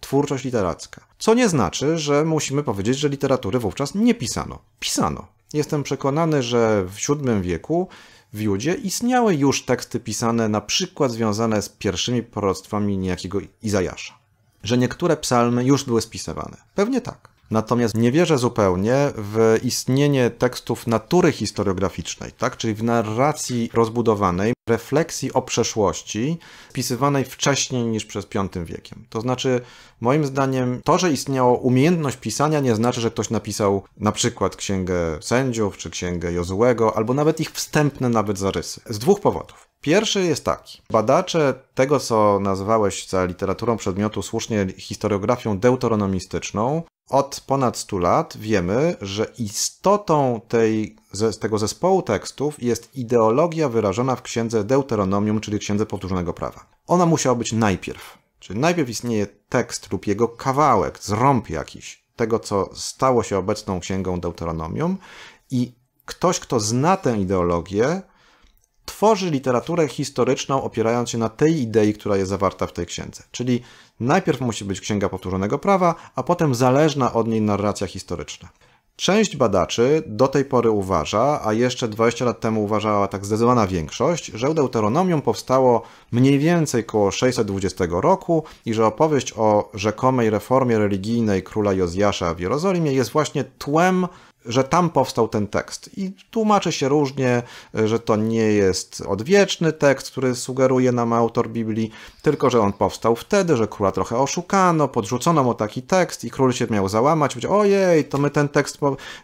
twórczość literacka. Co nie znaczy, że musimy powiedzieć, że literatury wówczas nie pisano. Pisano. Jestem przekonany, że w VII wieku w Judzie istniały już teksty pisane na przykład związane z pierwszymi proroctwami niejakiego Izajasza. Że niektóre psalmy już były spisywane. Pewnie tak. Natomiast nie wierzę zupełnie w istnienie tekstów natury historiograficznej, tak? czyli w narracji rozbudowanej, refleksji o przeszłości, pisywanej wcześniej niż przez V wiekiem. To znaczy, moim zdaniem, to, że istniała umiejętność pisania, nie znaczy, że ktoś napisał na przykład księgę sędziów, czy księgę Jozułego, albo nawet ich wstępne nawet zarysy. Z dwóch powodów. Pierwszy jest taki. Badacze tego, co nazwałeś za literaturą przedmiotu słusznie historiografią deuteronomistyczną, od ponad 100 lat wiemy, że istotą tej, z tego zespołu tekstów jest ideologia wyrażona w księdze Deuteronomium, czyli księdze powtórzonego prawa. Ona musiała być najpierw. Czyli najpierw istnieje tekst lub jego kawałek, zrąb jakiś, tego co stało się obecną księgą Deuteronomium i ktoś, kto zna tę ideologię, tworzy literaturę historyczną opierając się na tej idei, która jest zawarta w tej księdze. Czyli najpierw musi być księga powtórzonego prawa, a potem zależna od niej narracja historyczna. Część badaczy do tej pory uważa, a jeszcze 20 lat temu uważała tak zdecydowana większość, że Deuteronomium powstało mniej więcej koło 620 roku i że opowieść o rzekomej reformie religijnej króla Jozjasza w Jerozolimie jest właśnie tłem że tam powstał ten tekst. I tłumaczy się różnie, e, że to nie jest odwieczny tekst, który sugeruje nam autor Biblii, tylko że on powstał wtedy, że króla trochę oszukano, podrzucono mu taki tekst i król się miał załamać, powiedział: ojej, to my ten tekst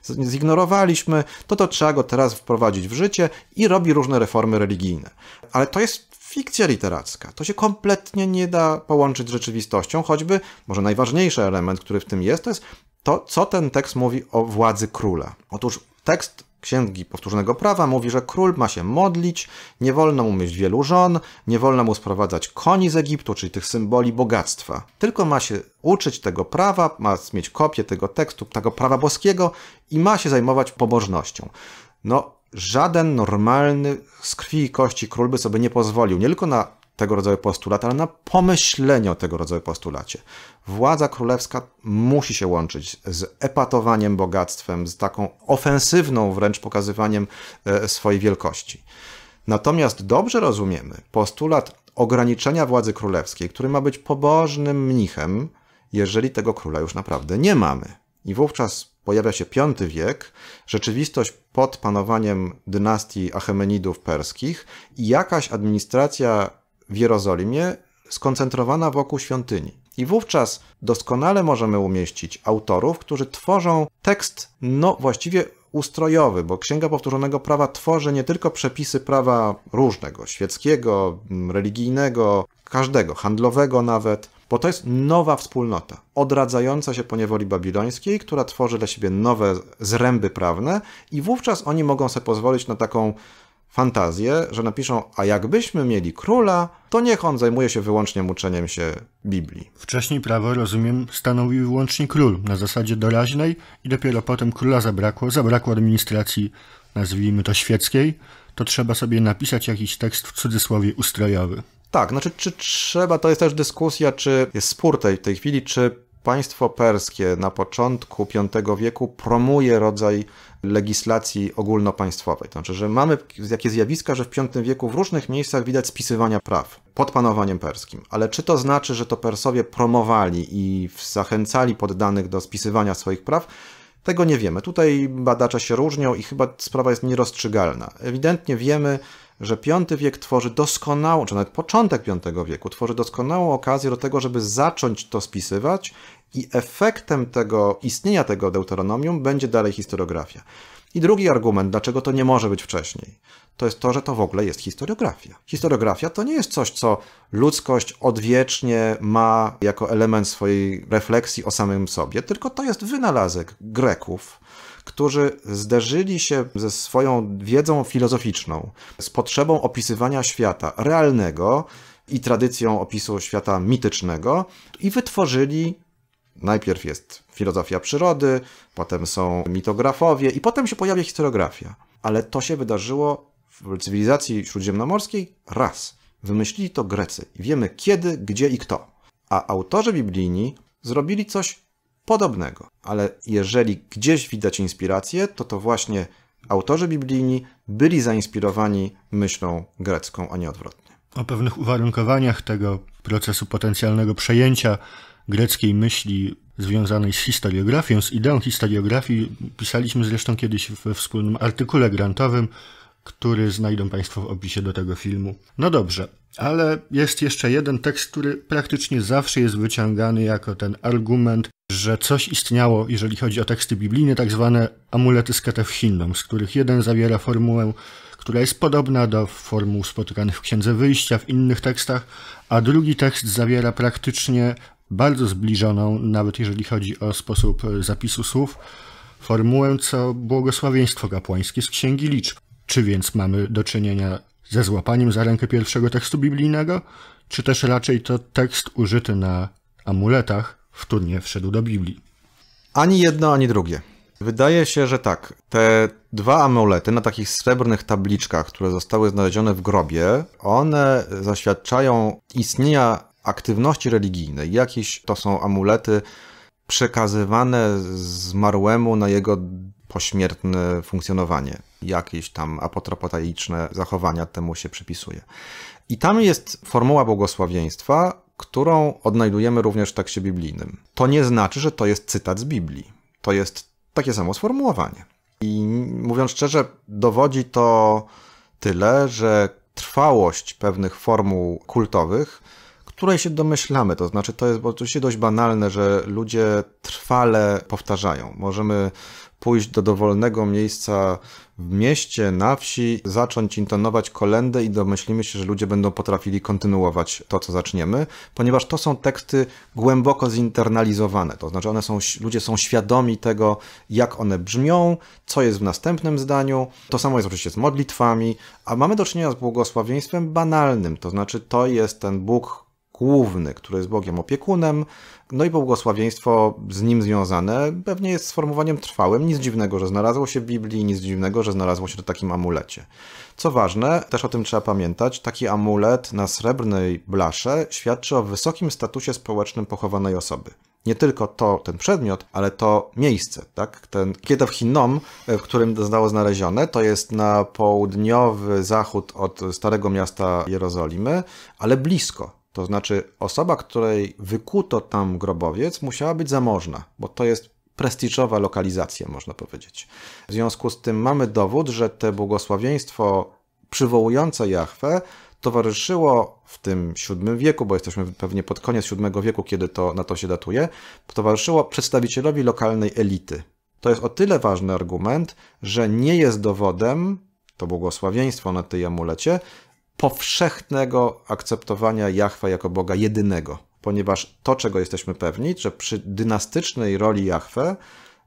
zignorowaliśmy, to to trzeba go teraz wprowadzić w życie i robi różne reformy religijne. Ale to jest fikcja literacka. To się kompletnie nie da połączyć z rzeczywistością, choćby może najważniejszy element, który w tym jest, to jest to co ten tekst mówi o władzy króla? Otóż tekst Księgi Powtórnego Prawa mówi, że król ma się modlić, nie wolno mu mieć wielu żon, nie wolno mu sprowadzać koni z Egiptu, czyli tych symboli bogactwa. Tylko ma się uczyć tego prawa, ma mieć kopię tego tekstu, tego prawa boskiego i ma się zajmować pobożnością. No, żaden normalny z krwi i kości król by sobie nie pozwolił nie tylko na tego rodzaju postulat, ale na pomyślenie o tego rodzaju postulacie. Władza królewska musi się łączyć z epatowaniem bogactwem, z taką ofensywną wręcz pokazywaniem e, swojej wielkości. Natomiast dobrze rozumiemy postulat ograniczenia władzy królewskiej, który ma być pobożnym mnichem, jeżeli tego króla już naprawdę nie mamy. I wówczas pojawia się V wiek, rzeczywistość pod panowaniem dynastii Achemenidów perskich i jakaś administracja w Jerozolimie skoncentrowana wokół świątyni. I wówczas doskonale możemy umieścić autorów, którzy tworzą tekst, no właściwie ustrojowy, bo Księga Powtórzonego Prawa tworzy nie tylko przepisy prawa różnego, świeckiego, mm, religijnego, każdego, handlowego nawet, bo to jest nowa wspólnota, odradzająca się po niewoli babilońskiej, która tworzy dla siebie nowe zręby prawne i wówczas oni mogą sobie pozwolić na taką fantazję, że napiszą, a jakbyśmy mieli króla, to niech on zajmuje się wyłącznie muczeniem się Biblii. Wcześniej prawo, rozumiem, stanowił wyłącznie król na zasadzie doraźnej i dopiero potem króla zabrakło, zabrakło administracji, nazwijmy to świeckiej, to trzeba sobie napisać jakiś tekst w cudzysłowie ustrojowy. Tak, znaczy czy trzeba, to jest też dyskusja, czy jest spór tej, tej chwili, czy państwo perskie na początku V wieku promuje rodzaj legislacji ogólnopaństwowej. To znaczy, że mamy jakieś zjawiska, że w V wieku w różnych miejscach widać spisywania praw pod panowaniem perskim. Ale czy to znaczy, że to Persowie promowali i zachęcali poddanych do spisywania swoich praw? Tego nie wiemy. Tutaj badacze się różnią i chyba sprawa jest nierozstrzygalna. Ewidentnie wiemy, że V wiek tworzy doskonałą, czy nawet początek V wieku tworzy doskonałą okazję do tego, żeby zacząć to spisywać i efektem tego istnienia tego deuteronomium będzie dalej historiografia. I drugi argument, dlaczego to nie może być wcześniej, to jest to, że to w ogóle jest historiografia. Historiografia to nie jest coś, co ludzkość odwiecznie ma jako element swojej refleksji o samym sobie, tylko to jest wynalazek Greków, którzy zderzyli się ze swoją wiedzą filozoficzną, z potrzebą opisywania świata realnego i tradycją opisu świata mitycznego i wytworzyli Najpierw jest filozofia przyrody, potem są mitografowie i potem się pojawia historiografia. Ale to się wydarzyło w cywilizacji śródziemnomorskiej raz. Wymyślili to Grecy. Wiemy kiedy, gdzie i kto. A autorzy biblijni zrobili coś podobnego. Ale jeżeli gdzieś widać inspirację, to to właśnie autorzy biblijni byli zainspirowani myślą grecką, a nie odwrotnie. O pewnych uwarunkowaniach tego procesu potencjalnego przejęcia greckiej myśli związanej z historiografią, z ideą historiografii. Pisaliśmy zresztą kiedyś we wspólnym artykule grantowym, który znajdą Państwo w opisie do tego filmu. No dobrze, ale jest jeszcze jeden tekst, który praktycznie zawsze jest wyciągany jako ten argument, że coś istniało, jeżeli chodzi o teksty biblijne, tak zwane amulety z katechchinnum, z których jeden zawiera formułę, która jest podobna do formuł spotykanych w Księdze Wyjścia, w innych tekstach, a drugi tekst zawiera praktycznie bardzo zbliżoną, nawet jeżeli chodzi o sposób e, zapisu słów, formułę co błogosławieństwo kapłańskie z Księgi Liczb. Czy więc mamy do czynienia ze złapaniem za rękę pierwszego tekstu biblijnego, czy też raczej to tekst użyty na amuletach wtórnie wszedł do Biblii? Ani jedno, ani drugie. Wydaje się, że tak. Te dwa amulety na takich srebrnych tabliczkach, które zostały znalezione w grobie, one zaświadczają istnienia aktywności religijnej. Jakieś to są amulety przekazywane zmarłemu na jego pośmiertne funkcjonowanie. Jakieś tam apotropotaiczne zachowania temu się przypisuje. I tam jest formuła błogosławieństwa, którą odnajdujemy również w tekście biblijnym. To nie znaczy, że to jest cytat z Biblii. To jest takie samo sformułowanie. I mówiąc szczerze, dowodzi to tyle, że trwałość pewnych formuł kultowych której się domyślamy. To znaczy, to jest oczywiście dość banalne, że ludzie trwale powtarzają. Możemy pójść do dowolnego miejsca w mieście, na wsi, zacząć intonować kolendę i domyślimy się, że ludzie będą potrafili kontynuować to, co zaczniemy, ponieważ to są teksty głęboko zinternalizowane. To znaczy, one są, ludzie są świadomi tego, jak one brzmią, co jest w następnym zdaniu. To samo jest oczywiście z modlitwami, a mamy do czynienia z błogosławieństwem banalnym. To znaczy, to jest ten Bóg, główny, który jest Bogiem opiekunem, no i błogosławieństwo z nim związane pewnie jest sformułowaniem trwałym. Nic dziwnego, że znalazło się w Biblii, nic dziwnego, że znalazło się w takim amulecie. Co ważne, też o tym trzeba pamiętać, taki amulet na srebrnej blasze świadczy o wysokim statusie społecznym pochowanej osoby nie tylko to, ten przedmiot, ale to miejsce, tak? Ten Kietew Hinnom, w którym zostało znalezione, to jest na południowy zachód od Starego Miasta Jerozolimy, ale blisko to znaczy osoba, której wykuto tam grobowiec, musiała być zamożna, bo to jest prestiżowa lokalizacja, można powiedzieć. W związku z tym mamy dowód, że te błogosławieństwo przywołujące jachwę, towarzyszyło w tym VII wieku, bo jesteśmy pewnie pod koniec VII wieku, kiedy to na to się datuje, towarzyszyło przedstawicielowi lokalnej elity. To jest o tyle ważny argument, że nie jest dowodem to błogosławieństwo na tej amulecie, powszechnego akceptowania Jahwe jako Boga jedynego, ponieważ to, czego jesteśmy pewni, że przy dynastycznej roli Jahwe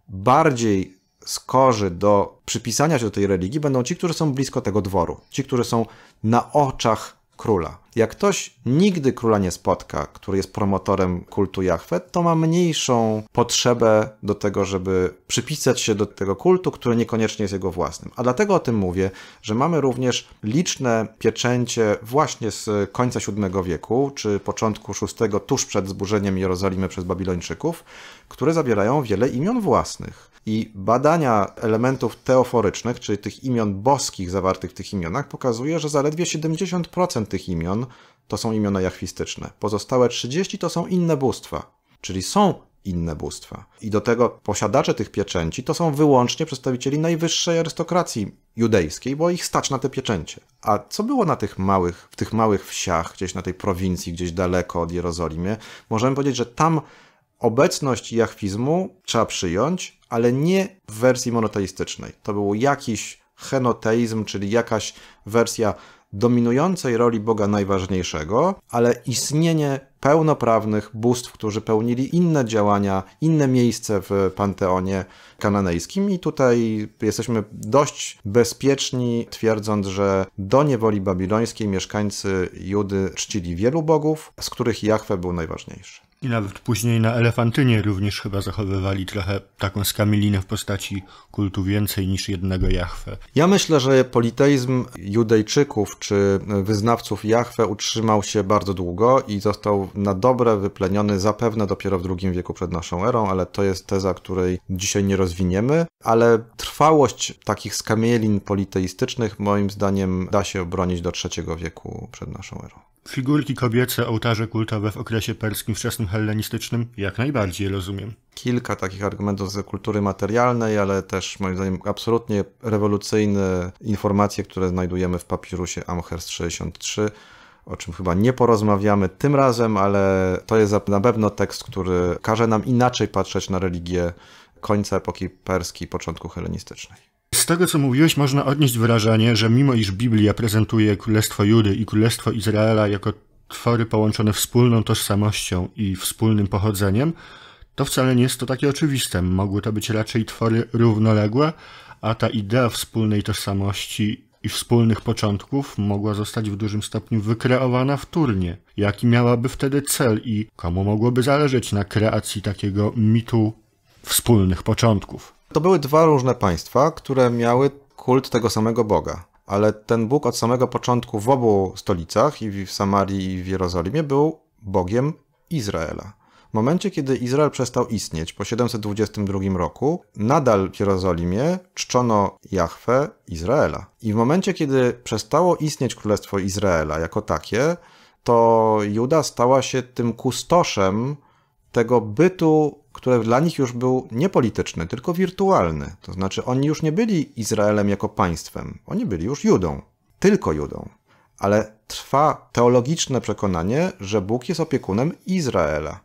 bardziej skorzy do przypisania się do tej religii będą ci, którzy są blisko tego dworu, ci, którzy są na oczach króla. Jak ktoś nigdy króla nie spotka, który jest promotorem kultu Jahwe, to ma mniejszą potrzebę do tego, żeby przypisać się do tego kultu, który niekoniecznie jest jego własnym. A dlatego o tym mówię, że mamy również liczne pieczęcie właśnie z końca VII wieku czy początku VI, tuż przed zburzeniem Jerozolimy przez Babilończyków, które zawierają wiele imion własnych. I badania elementów teoforycznych, czyli tych imion boskich zawartych w tych imionach, pokazuje, że zaledwie 70% tych imion to są imiona jachwistyczne. Pozostałe 30 to są inne bóstwa, czyli są inne bóstwa. I do tego posiadacze tych pieczęci to są wyłącznie przedstawicieli najwyższej arystokracji judejskiej, bo ich stać na te pieczęcie. A co było na tych małych, w tych małych wsiach, gdzieś na tej prowincji, gdzieś daleko od Jerozolimie? Możemy powiedzieć, że tam obecność jachwizmu trzeba przyjąć ale nie w wersji monoteistycznej. To był jakiś henoteizm, czyli jakaś wersja dominującej roli Boga najważniejszego, ale istnienie pełnoprawnych bóstw, którzy pełnili inne działania, inne miejsce w panteonie kananejskim. I tutaj jesteśmy dość bezpieczni, twierdząc, że do niewoli babilońskiej mieszkańcy Judy czcili wielu bogów, z których Jahwe był najważniejszy. I nawet później na Elefantynie również chyba zachowywali trochę taką skamielinę w postaci kultu więcej niż jednego Jahwe. Ja myślę, że politeizm Judejczyków czy wyznawców Jahwe utrzymał się bardzo długo i został na dobre wypleniony zapewne dopiero w II wieku przed naszą erą, ale to jest teza, której dzisiaj nie rozwiniemy. Ale trwałość takich skamielin politeistycznych moim zdaniem da się obronić do III wieku przed naszą erą. Figurki kobiece, ołtarze kultowe w okresie perskim wczesnym hellenistycznym jak najbardziej rozumiem. Kilka takich argumentów ze kultury materialnej, ale też moim zdaniem absolutnie rewolucyjne informacje, które znajdujemy w papirusie Amherst 63 o czym chyba nie porozmawiamy tym razem, ale to jest na pewno tekst, który każe nam inaczej patrzeć na religię końca epoki perskiej, początku helenistycznej. Z tego, co mówiłeś, można odnieść wrażenie, że mimo iż Biblia prezentuje Królestwo Judy i Królestwo Izraela jako twory połączone wspólną tożsamością i wspólnym pochodzeniem, to wcale nie jest to takie oczywiste. Mogły to być raczej twory równoległe, a ta idea wspólnej tożsamości i wspólnych początków mogła zostać w dużym stopniu wykreowana wtórnie. Jaki miałaby wtedy cel i komu mogłoby zależeć na kreacji takiego mitu wspólnych początków? To były dwa różne państwa, które miały kult tego samego Boga. Ale ten Bóg od samego początku w obu stolicach, i w Samarii, i w Jerozolimie, był Bogiem Izraela. W momencie, kiedy Izrael przestał istnieć po 722 roku, nadal w Jerozolimie czczono Jahwe Izraela. I w momencie, kiedy przestało istnieć Królestwo Izraela jako takie, to Juda stała się tym kustoszem tego bytu które dla nich już był niepolityczny, tylko wirtualny. To znaczy oni już nie byli Izraelem jako państwem, oni byli już Judą, tylko Judą. Ale trwa teologiczne przekonanie, że Bóg jest opiekunem Izraela.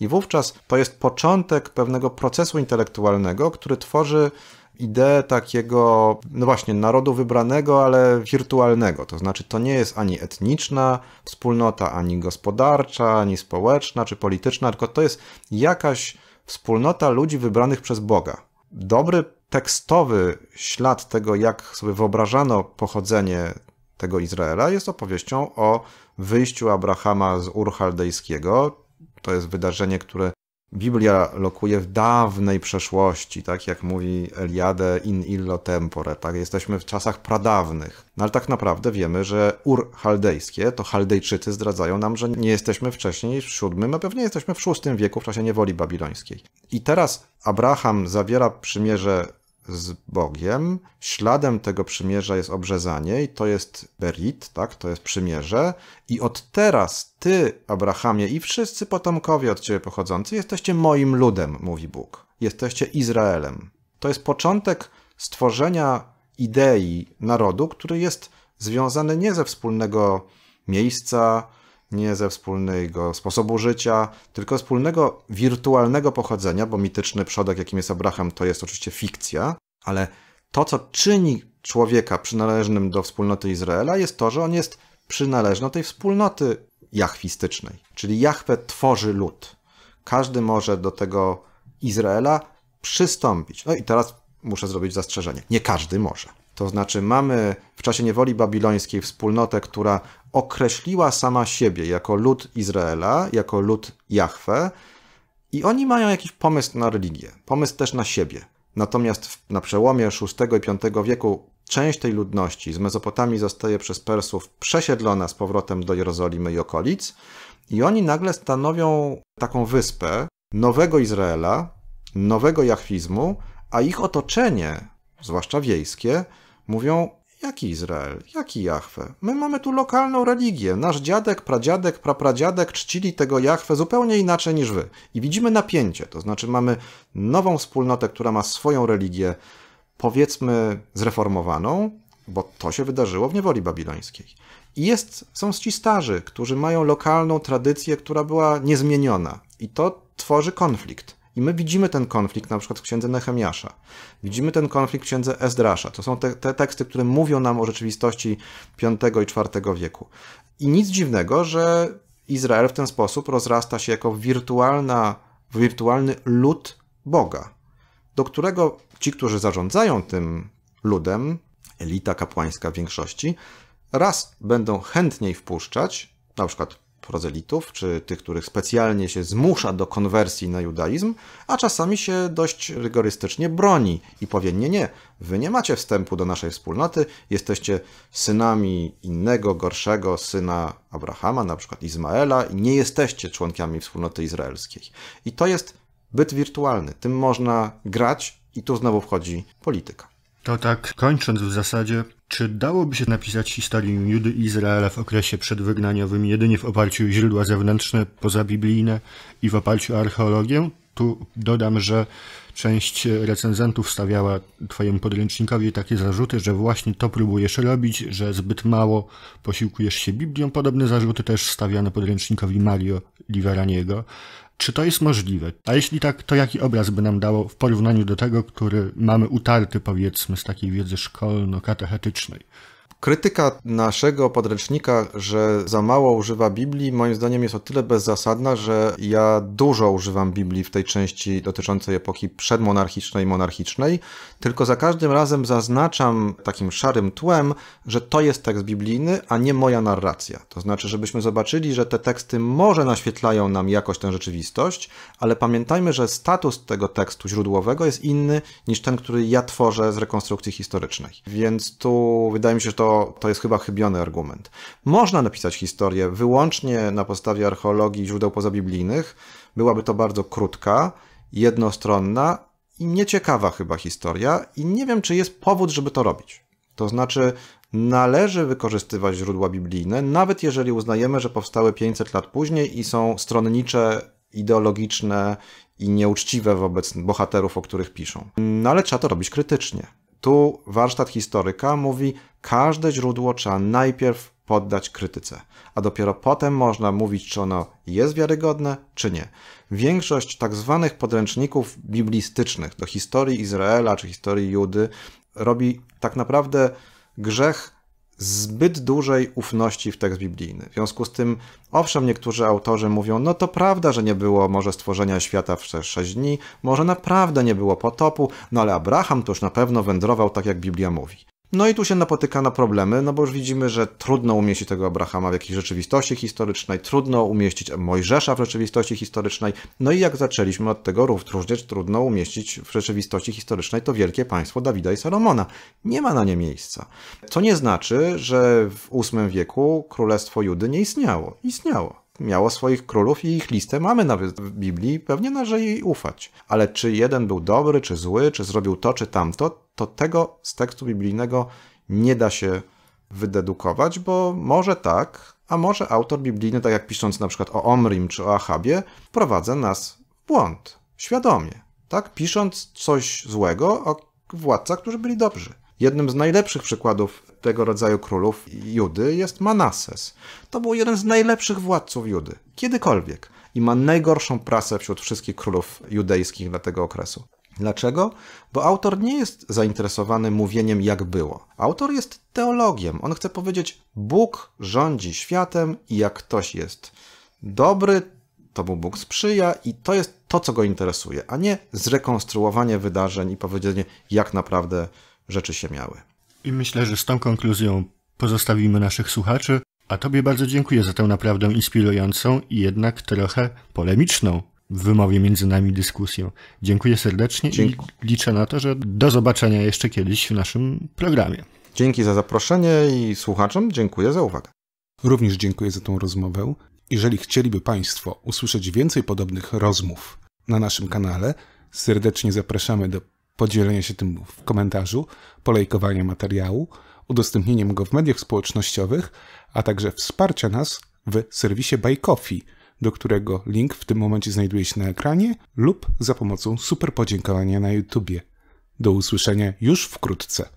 I wówczas to jest początek pewnego procesu intelektualnego, który tworzy ideę takiego, no właśnie, narodu wybranego, ale wirtualnego. To znaczy, to nie jest ani etniczna wspólnota, ani gospodarcza, ani społeczna czy polityczna, tylko to jest jakaś wspólnota ludzi wybranych przez Boga. Dobry tekstowy ślad tego, jak sobie wyobrażano pochodzenie tego Izraela, jest opowieścią o wyjściu Abrahama z Ur Chaldejskiego. To jest wydarzenie, które Biblia lokuje w dawnej przeszłości, tak jak mówi Eliade in illo tempore, tak? Jesteśmy w czasach pradawnych. No ale tak naprawdę wiemy, że Ur chaldejskie, to Chaldejczycy zdradzają nam, że nie jesteśmy wcześniej w VII, a pewnie jesteśmy w VI wieku, w czasie niewoli babilońskiej. I teraz Abraham zawiera przymierze z Bogiem. Śladem tego przymierza jest obrzezanie i to jest berit, tak? To jest przymierze. I od teraz ty, Abrahamie, i wszyscy potomkowie od ciebie pochodzący jesteście moim ludem, mówi Bóg. Jesteście Izraelem. To jest początek stworzenia idei narodu, który jest związany nie ze wspólnego miejsca, nie ze wspólnego sposobu życia, tylko wspólnego wirtualnego pochodzenia, bo mityczny przodek, jakim jest Abraham, to jest oczywiście fikcja, ale to, co czyni człowieka przynależnym do wspólnoty Izraela, jest to, że on jest przynależny do tej wspólnoty jachwistycznej. Czyli Jachwę tworzy lud. Każdy może do tego Izraela przystąpić. No i teraz muszę zrobić zastrzeżenie. Nie każdy może. To znaczy, mamy w czasie niewoli babilońskiej wspólnotę, która określiła sama siebie jako lud Izraela, jako lud Jahwe, i oni mają jakiś pomysł na religię, pomysł też na siebie. Natomiast na przełomie VI i V wieku część tej ludności z Mezopotamii zostaje przez Persów przesiedlona z powrotem do Jerozolimy i okolic, i oni nagle stanowią taką wyspę nowego Izraela, nowego jachwizmu, a ich otoczenie, zwłaszcza wiejskie, Mówią, jaki Izrael, jaki Jahwe? My mamy tu lokalną religię. Nasz dziadek, pradziadek, prapradziadek czcili tego Jahwe zupełnie inaczej niż wy. I widzimy napięcie, to znaczy mamy nową wspólnotę, która ma swoją religię, powiedzmy zreformowaną, bo to się wydarzyło w niewoli babilońskiej. I jest, są ci starzy, którzy mają lokalną tradycję, która była niezmieniona. I to tworzy konflikt. I my widzimy ten konflikt na przykład w księdze Nehemiasza, widzimy ten konflikt w księdze Ezdrasza. To są te, te teksty, które mówią nam o rzeczywistości V i IV wieku. I nic dziwnego, że Izrael w ten sposób rozrasta się jako wirtualna, wirtualny lud Boga, do którego ci, którzy zarządzają tym ludem, elita kapłańska w większości, raz będą chętniej wpuszczać, na przykład prozelitów, czy tych, których specjalnie się zmusza do konwersji na judaizm, a czasami się dość rygorystycznie broni i powie: Nie, nie, wy nie macie wstępu do naszej wspólnoty, jesteście synami innego, gorszego syna Abrahama, na przykład Izmaela, i nie jesteście członkami wspólnoty izraelskiej. I to jest byt wirtualny, tym można grać, i tu znowu wchodzi polityka. To tak kończąc w zasadzie, czy dałoby się napisać historię Judy i Izraela w okresie przedwygnaniowym jedynie w oparciu o źródła zewnętrzne, pozabiblijne i w oparciu o archeologię? Tu dodam, że część recenzentów stawiała Twojemu podręcznikowi takie zarzuty, że właśnie to próbujesz robić, że zbyt mało posiłkujesz się Biblią. Podobne zarzuty też stawiano podręcznikowi Mario Liveraniego. Czy to jest możliwe? A jeśli tak, to jaki obraz by nam dało w porównaniu do tego, który mamy utarty, powiedzmy, z takiej wiedzy szkolno-katechetycznej? Krytyka naszego podręcznika, że za mało używa Biblii, moim zdaniem jest o tyle bezzasadna, że ja dużo używam Biblii w tej części dotyczącej epoki przedmonarchicznej i monarchicznej, tylko za każdym razem zaznaczam takim szarym tłem, że to jest tekst biblijny, a nie moja narracja. To znaczy, żebyśmy zobaczyli, że te teksty może naświetlają nam jakoś tę rzeczywistość, ale pamiętajmy, że status tego tekstu źródłowego jest inny niż ten, który ja tworzę z rekonstrukcji historycznej. Więc tu wydaje mi się, że to, to jest chyba chybiony argument. Można napisać historię wyłącznie na podstawie archeologii źródeł pozabiblijnych, byłaby to bardzo krótka, jednostronna, i nieciekawa chyba historia i nie wiem, czy jest powód, żeby to robić. To znaczy, należy wykorzystywać źródła biblijne, nawet jeżeli uznajemy, że powstały 500 lat później i są stronnicze, ideologiczne i nieuczciwe wobec bohaterów, o których piszą. No ale trzeba to robić krytycznie. Tu warsztat historyka mówi, każde źródło trzeba najpierw poddać krytyce, a dopiero potem można mówić, czy ono jest wiarygodne, czy nie. Większość tak zwanych podręczników biblistycznych do historii Izraela czy historii Judy robi tak naprawdę grzech zbyt dużej ufności w tekst biblijny. W związku z tym, owszem, niektórzy autorzy mówią, no to prawda, że nie było może stworzenia świata w 6 dni, może naprawdę nie było potopu, no ale Abraham to już na pewno wędrował tak, jak Biblia mówi. No i tu się napotyka na problemy, no bo już widzimy, że trudno umieścić tego Abrahama w jakiejś rzeczywistości historycznej, trudno umieścić Mojżesza w rzeczywistości historycznej. No i jak zaczęliśmy od tego, również trudno umieścić w rzeczywistości historycznej to wielkie państwo Dawida i Salomona. Nie ma na nie miejsca. Co nie znaczy, że w VIII wieku królestwo Judy nie istniało. Istniało miało swoich królów i ich listę mamy nawet w Biblii, pewnie należy jej ufać. Ale czy jeden był dobry, czy zły, czy zrobił to, czy tamto, to tego z tekstu biblijnego nie da się wydedukować, bo może tak, a może autor biblijny, tak jak pisząc na przykład o Omrim czy o Achabie, wprowadza nas w błąd, świadomie, tak? Pisząc coś złego o władcach, którzy byli dobrzy. Jednym z najlepszych przykładów tego rodzaju królów Judy jest Manases. To był jeden z najlepszych władców Judy, kiedykolwiek, i ma najgorszą prasę wśród wszystkich królów judejskich dla tego okresu. Dlaczego? Bo autor nie jest zainteresowany mówieniem, jak było. Autor jest teologiem. On chce powiedzieć: Bóg rządzi światem i jak ktoś jest dobry, to mu Bóg sprzyja i to jest to, co go interesuje, a nie zrekonstruowanie wydarzeń i powiedzenie, jak naprawdę rzeczy się miały. I myślę, że z tą konkluzją pozostawimy naszych słuchaczy, a Tobie bardzo dziękuję za tę naprawdę inspirującą i jednak trochę polemiczną w wymowie między nami dyskusję. Dziękuję serdecznie Dzięki. i liczę na to, że do zobaczenia jeszcze kiedyś w naszym programie. Dzięki za zaproszenie i słuchaczom dziękuję za uwagę. Również dziękuję za tą rozmowę. Jeżeli chcieliby Państwo usłyszeć więcej podobnych rozmów na naszym kanale, serdecznie zapraszamy do podzielenie się tym w komentarzu, polejkowanie materiału, udostępnieniem go w mediach społecznościowych, a także wsparcia nas w serwisie Buy Coffee, do którego link w tym momencie znajduje się na ekranie, lub za pomocą super podziękowania na YouTubie. Do usłyszenia już wkrótce.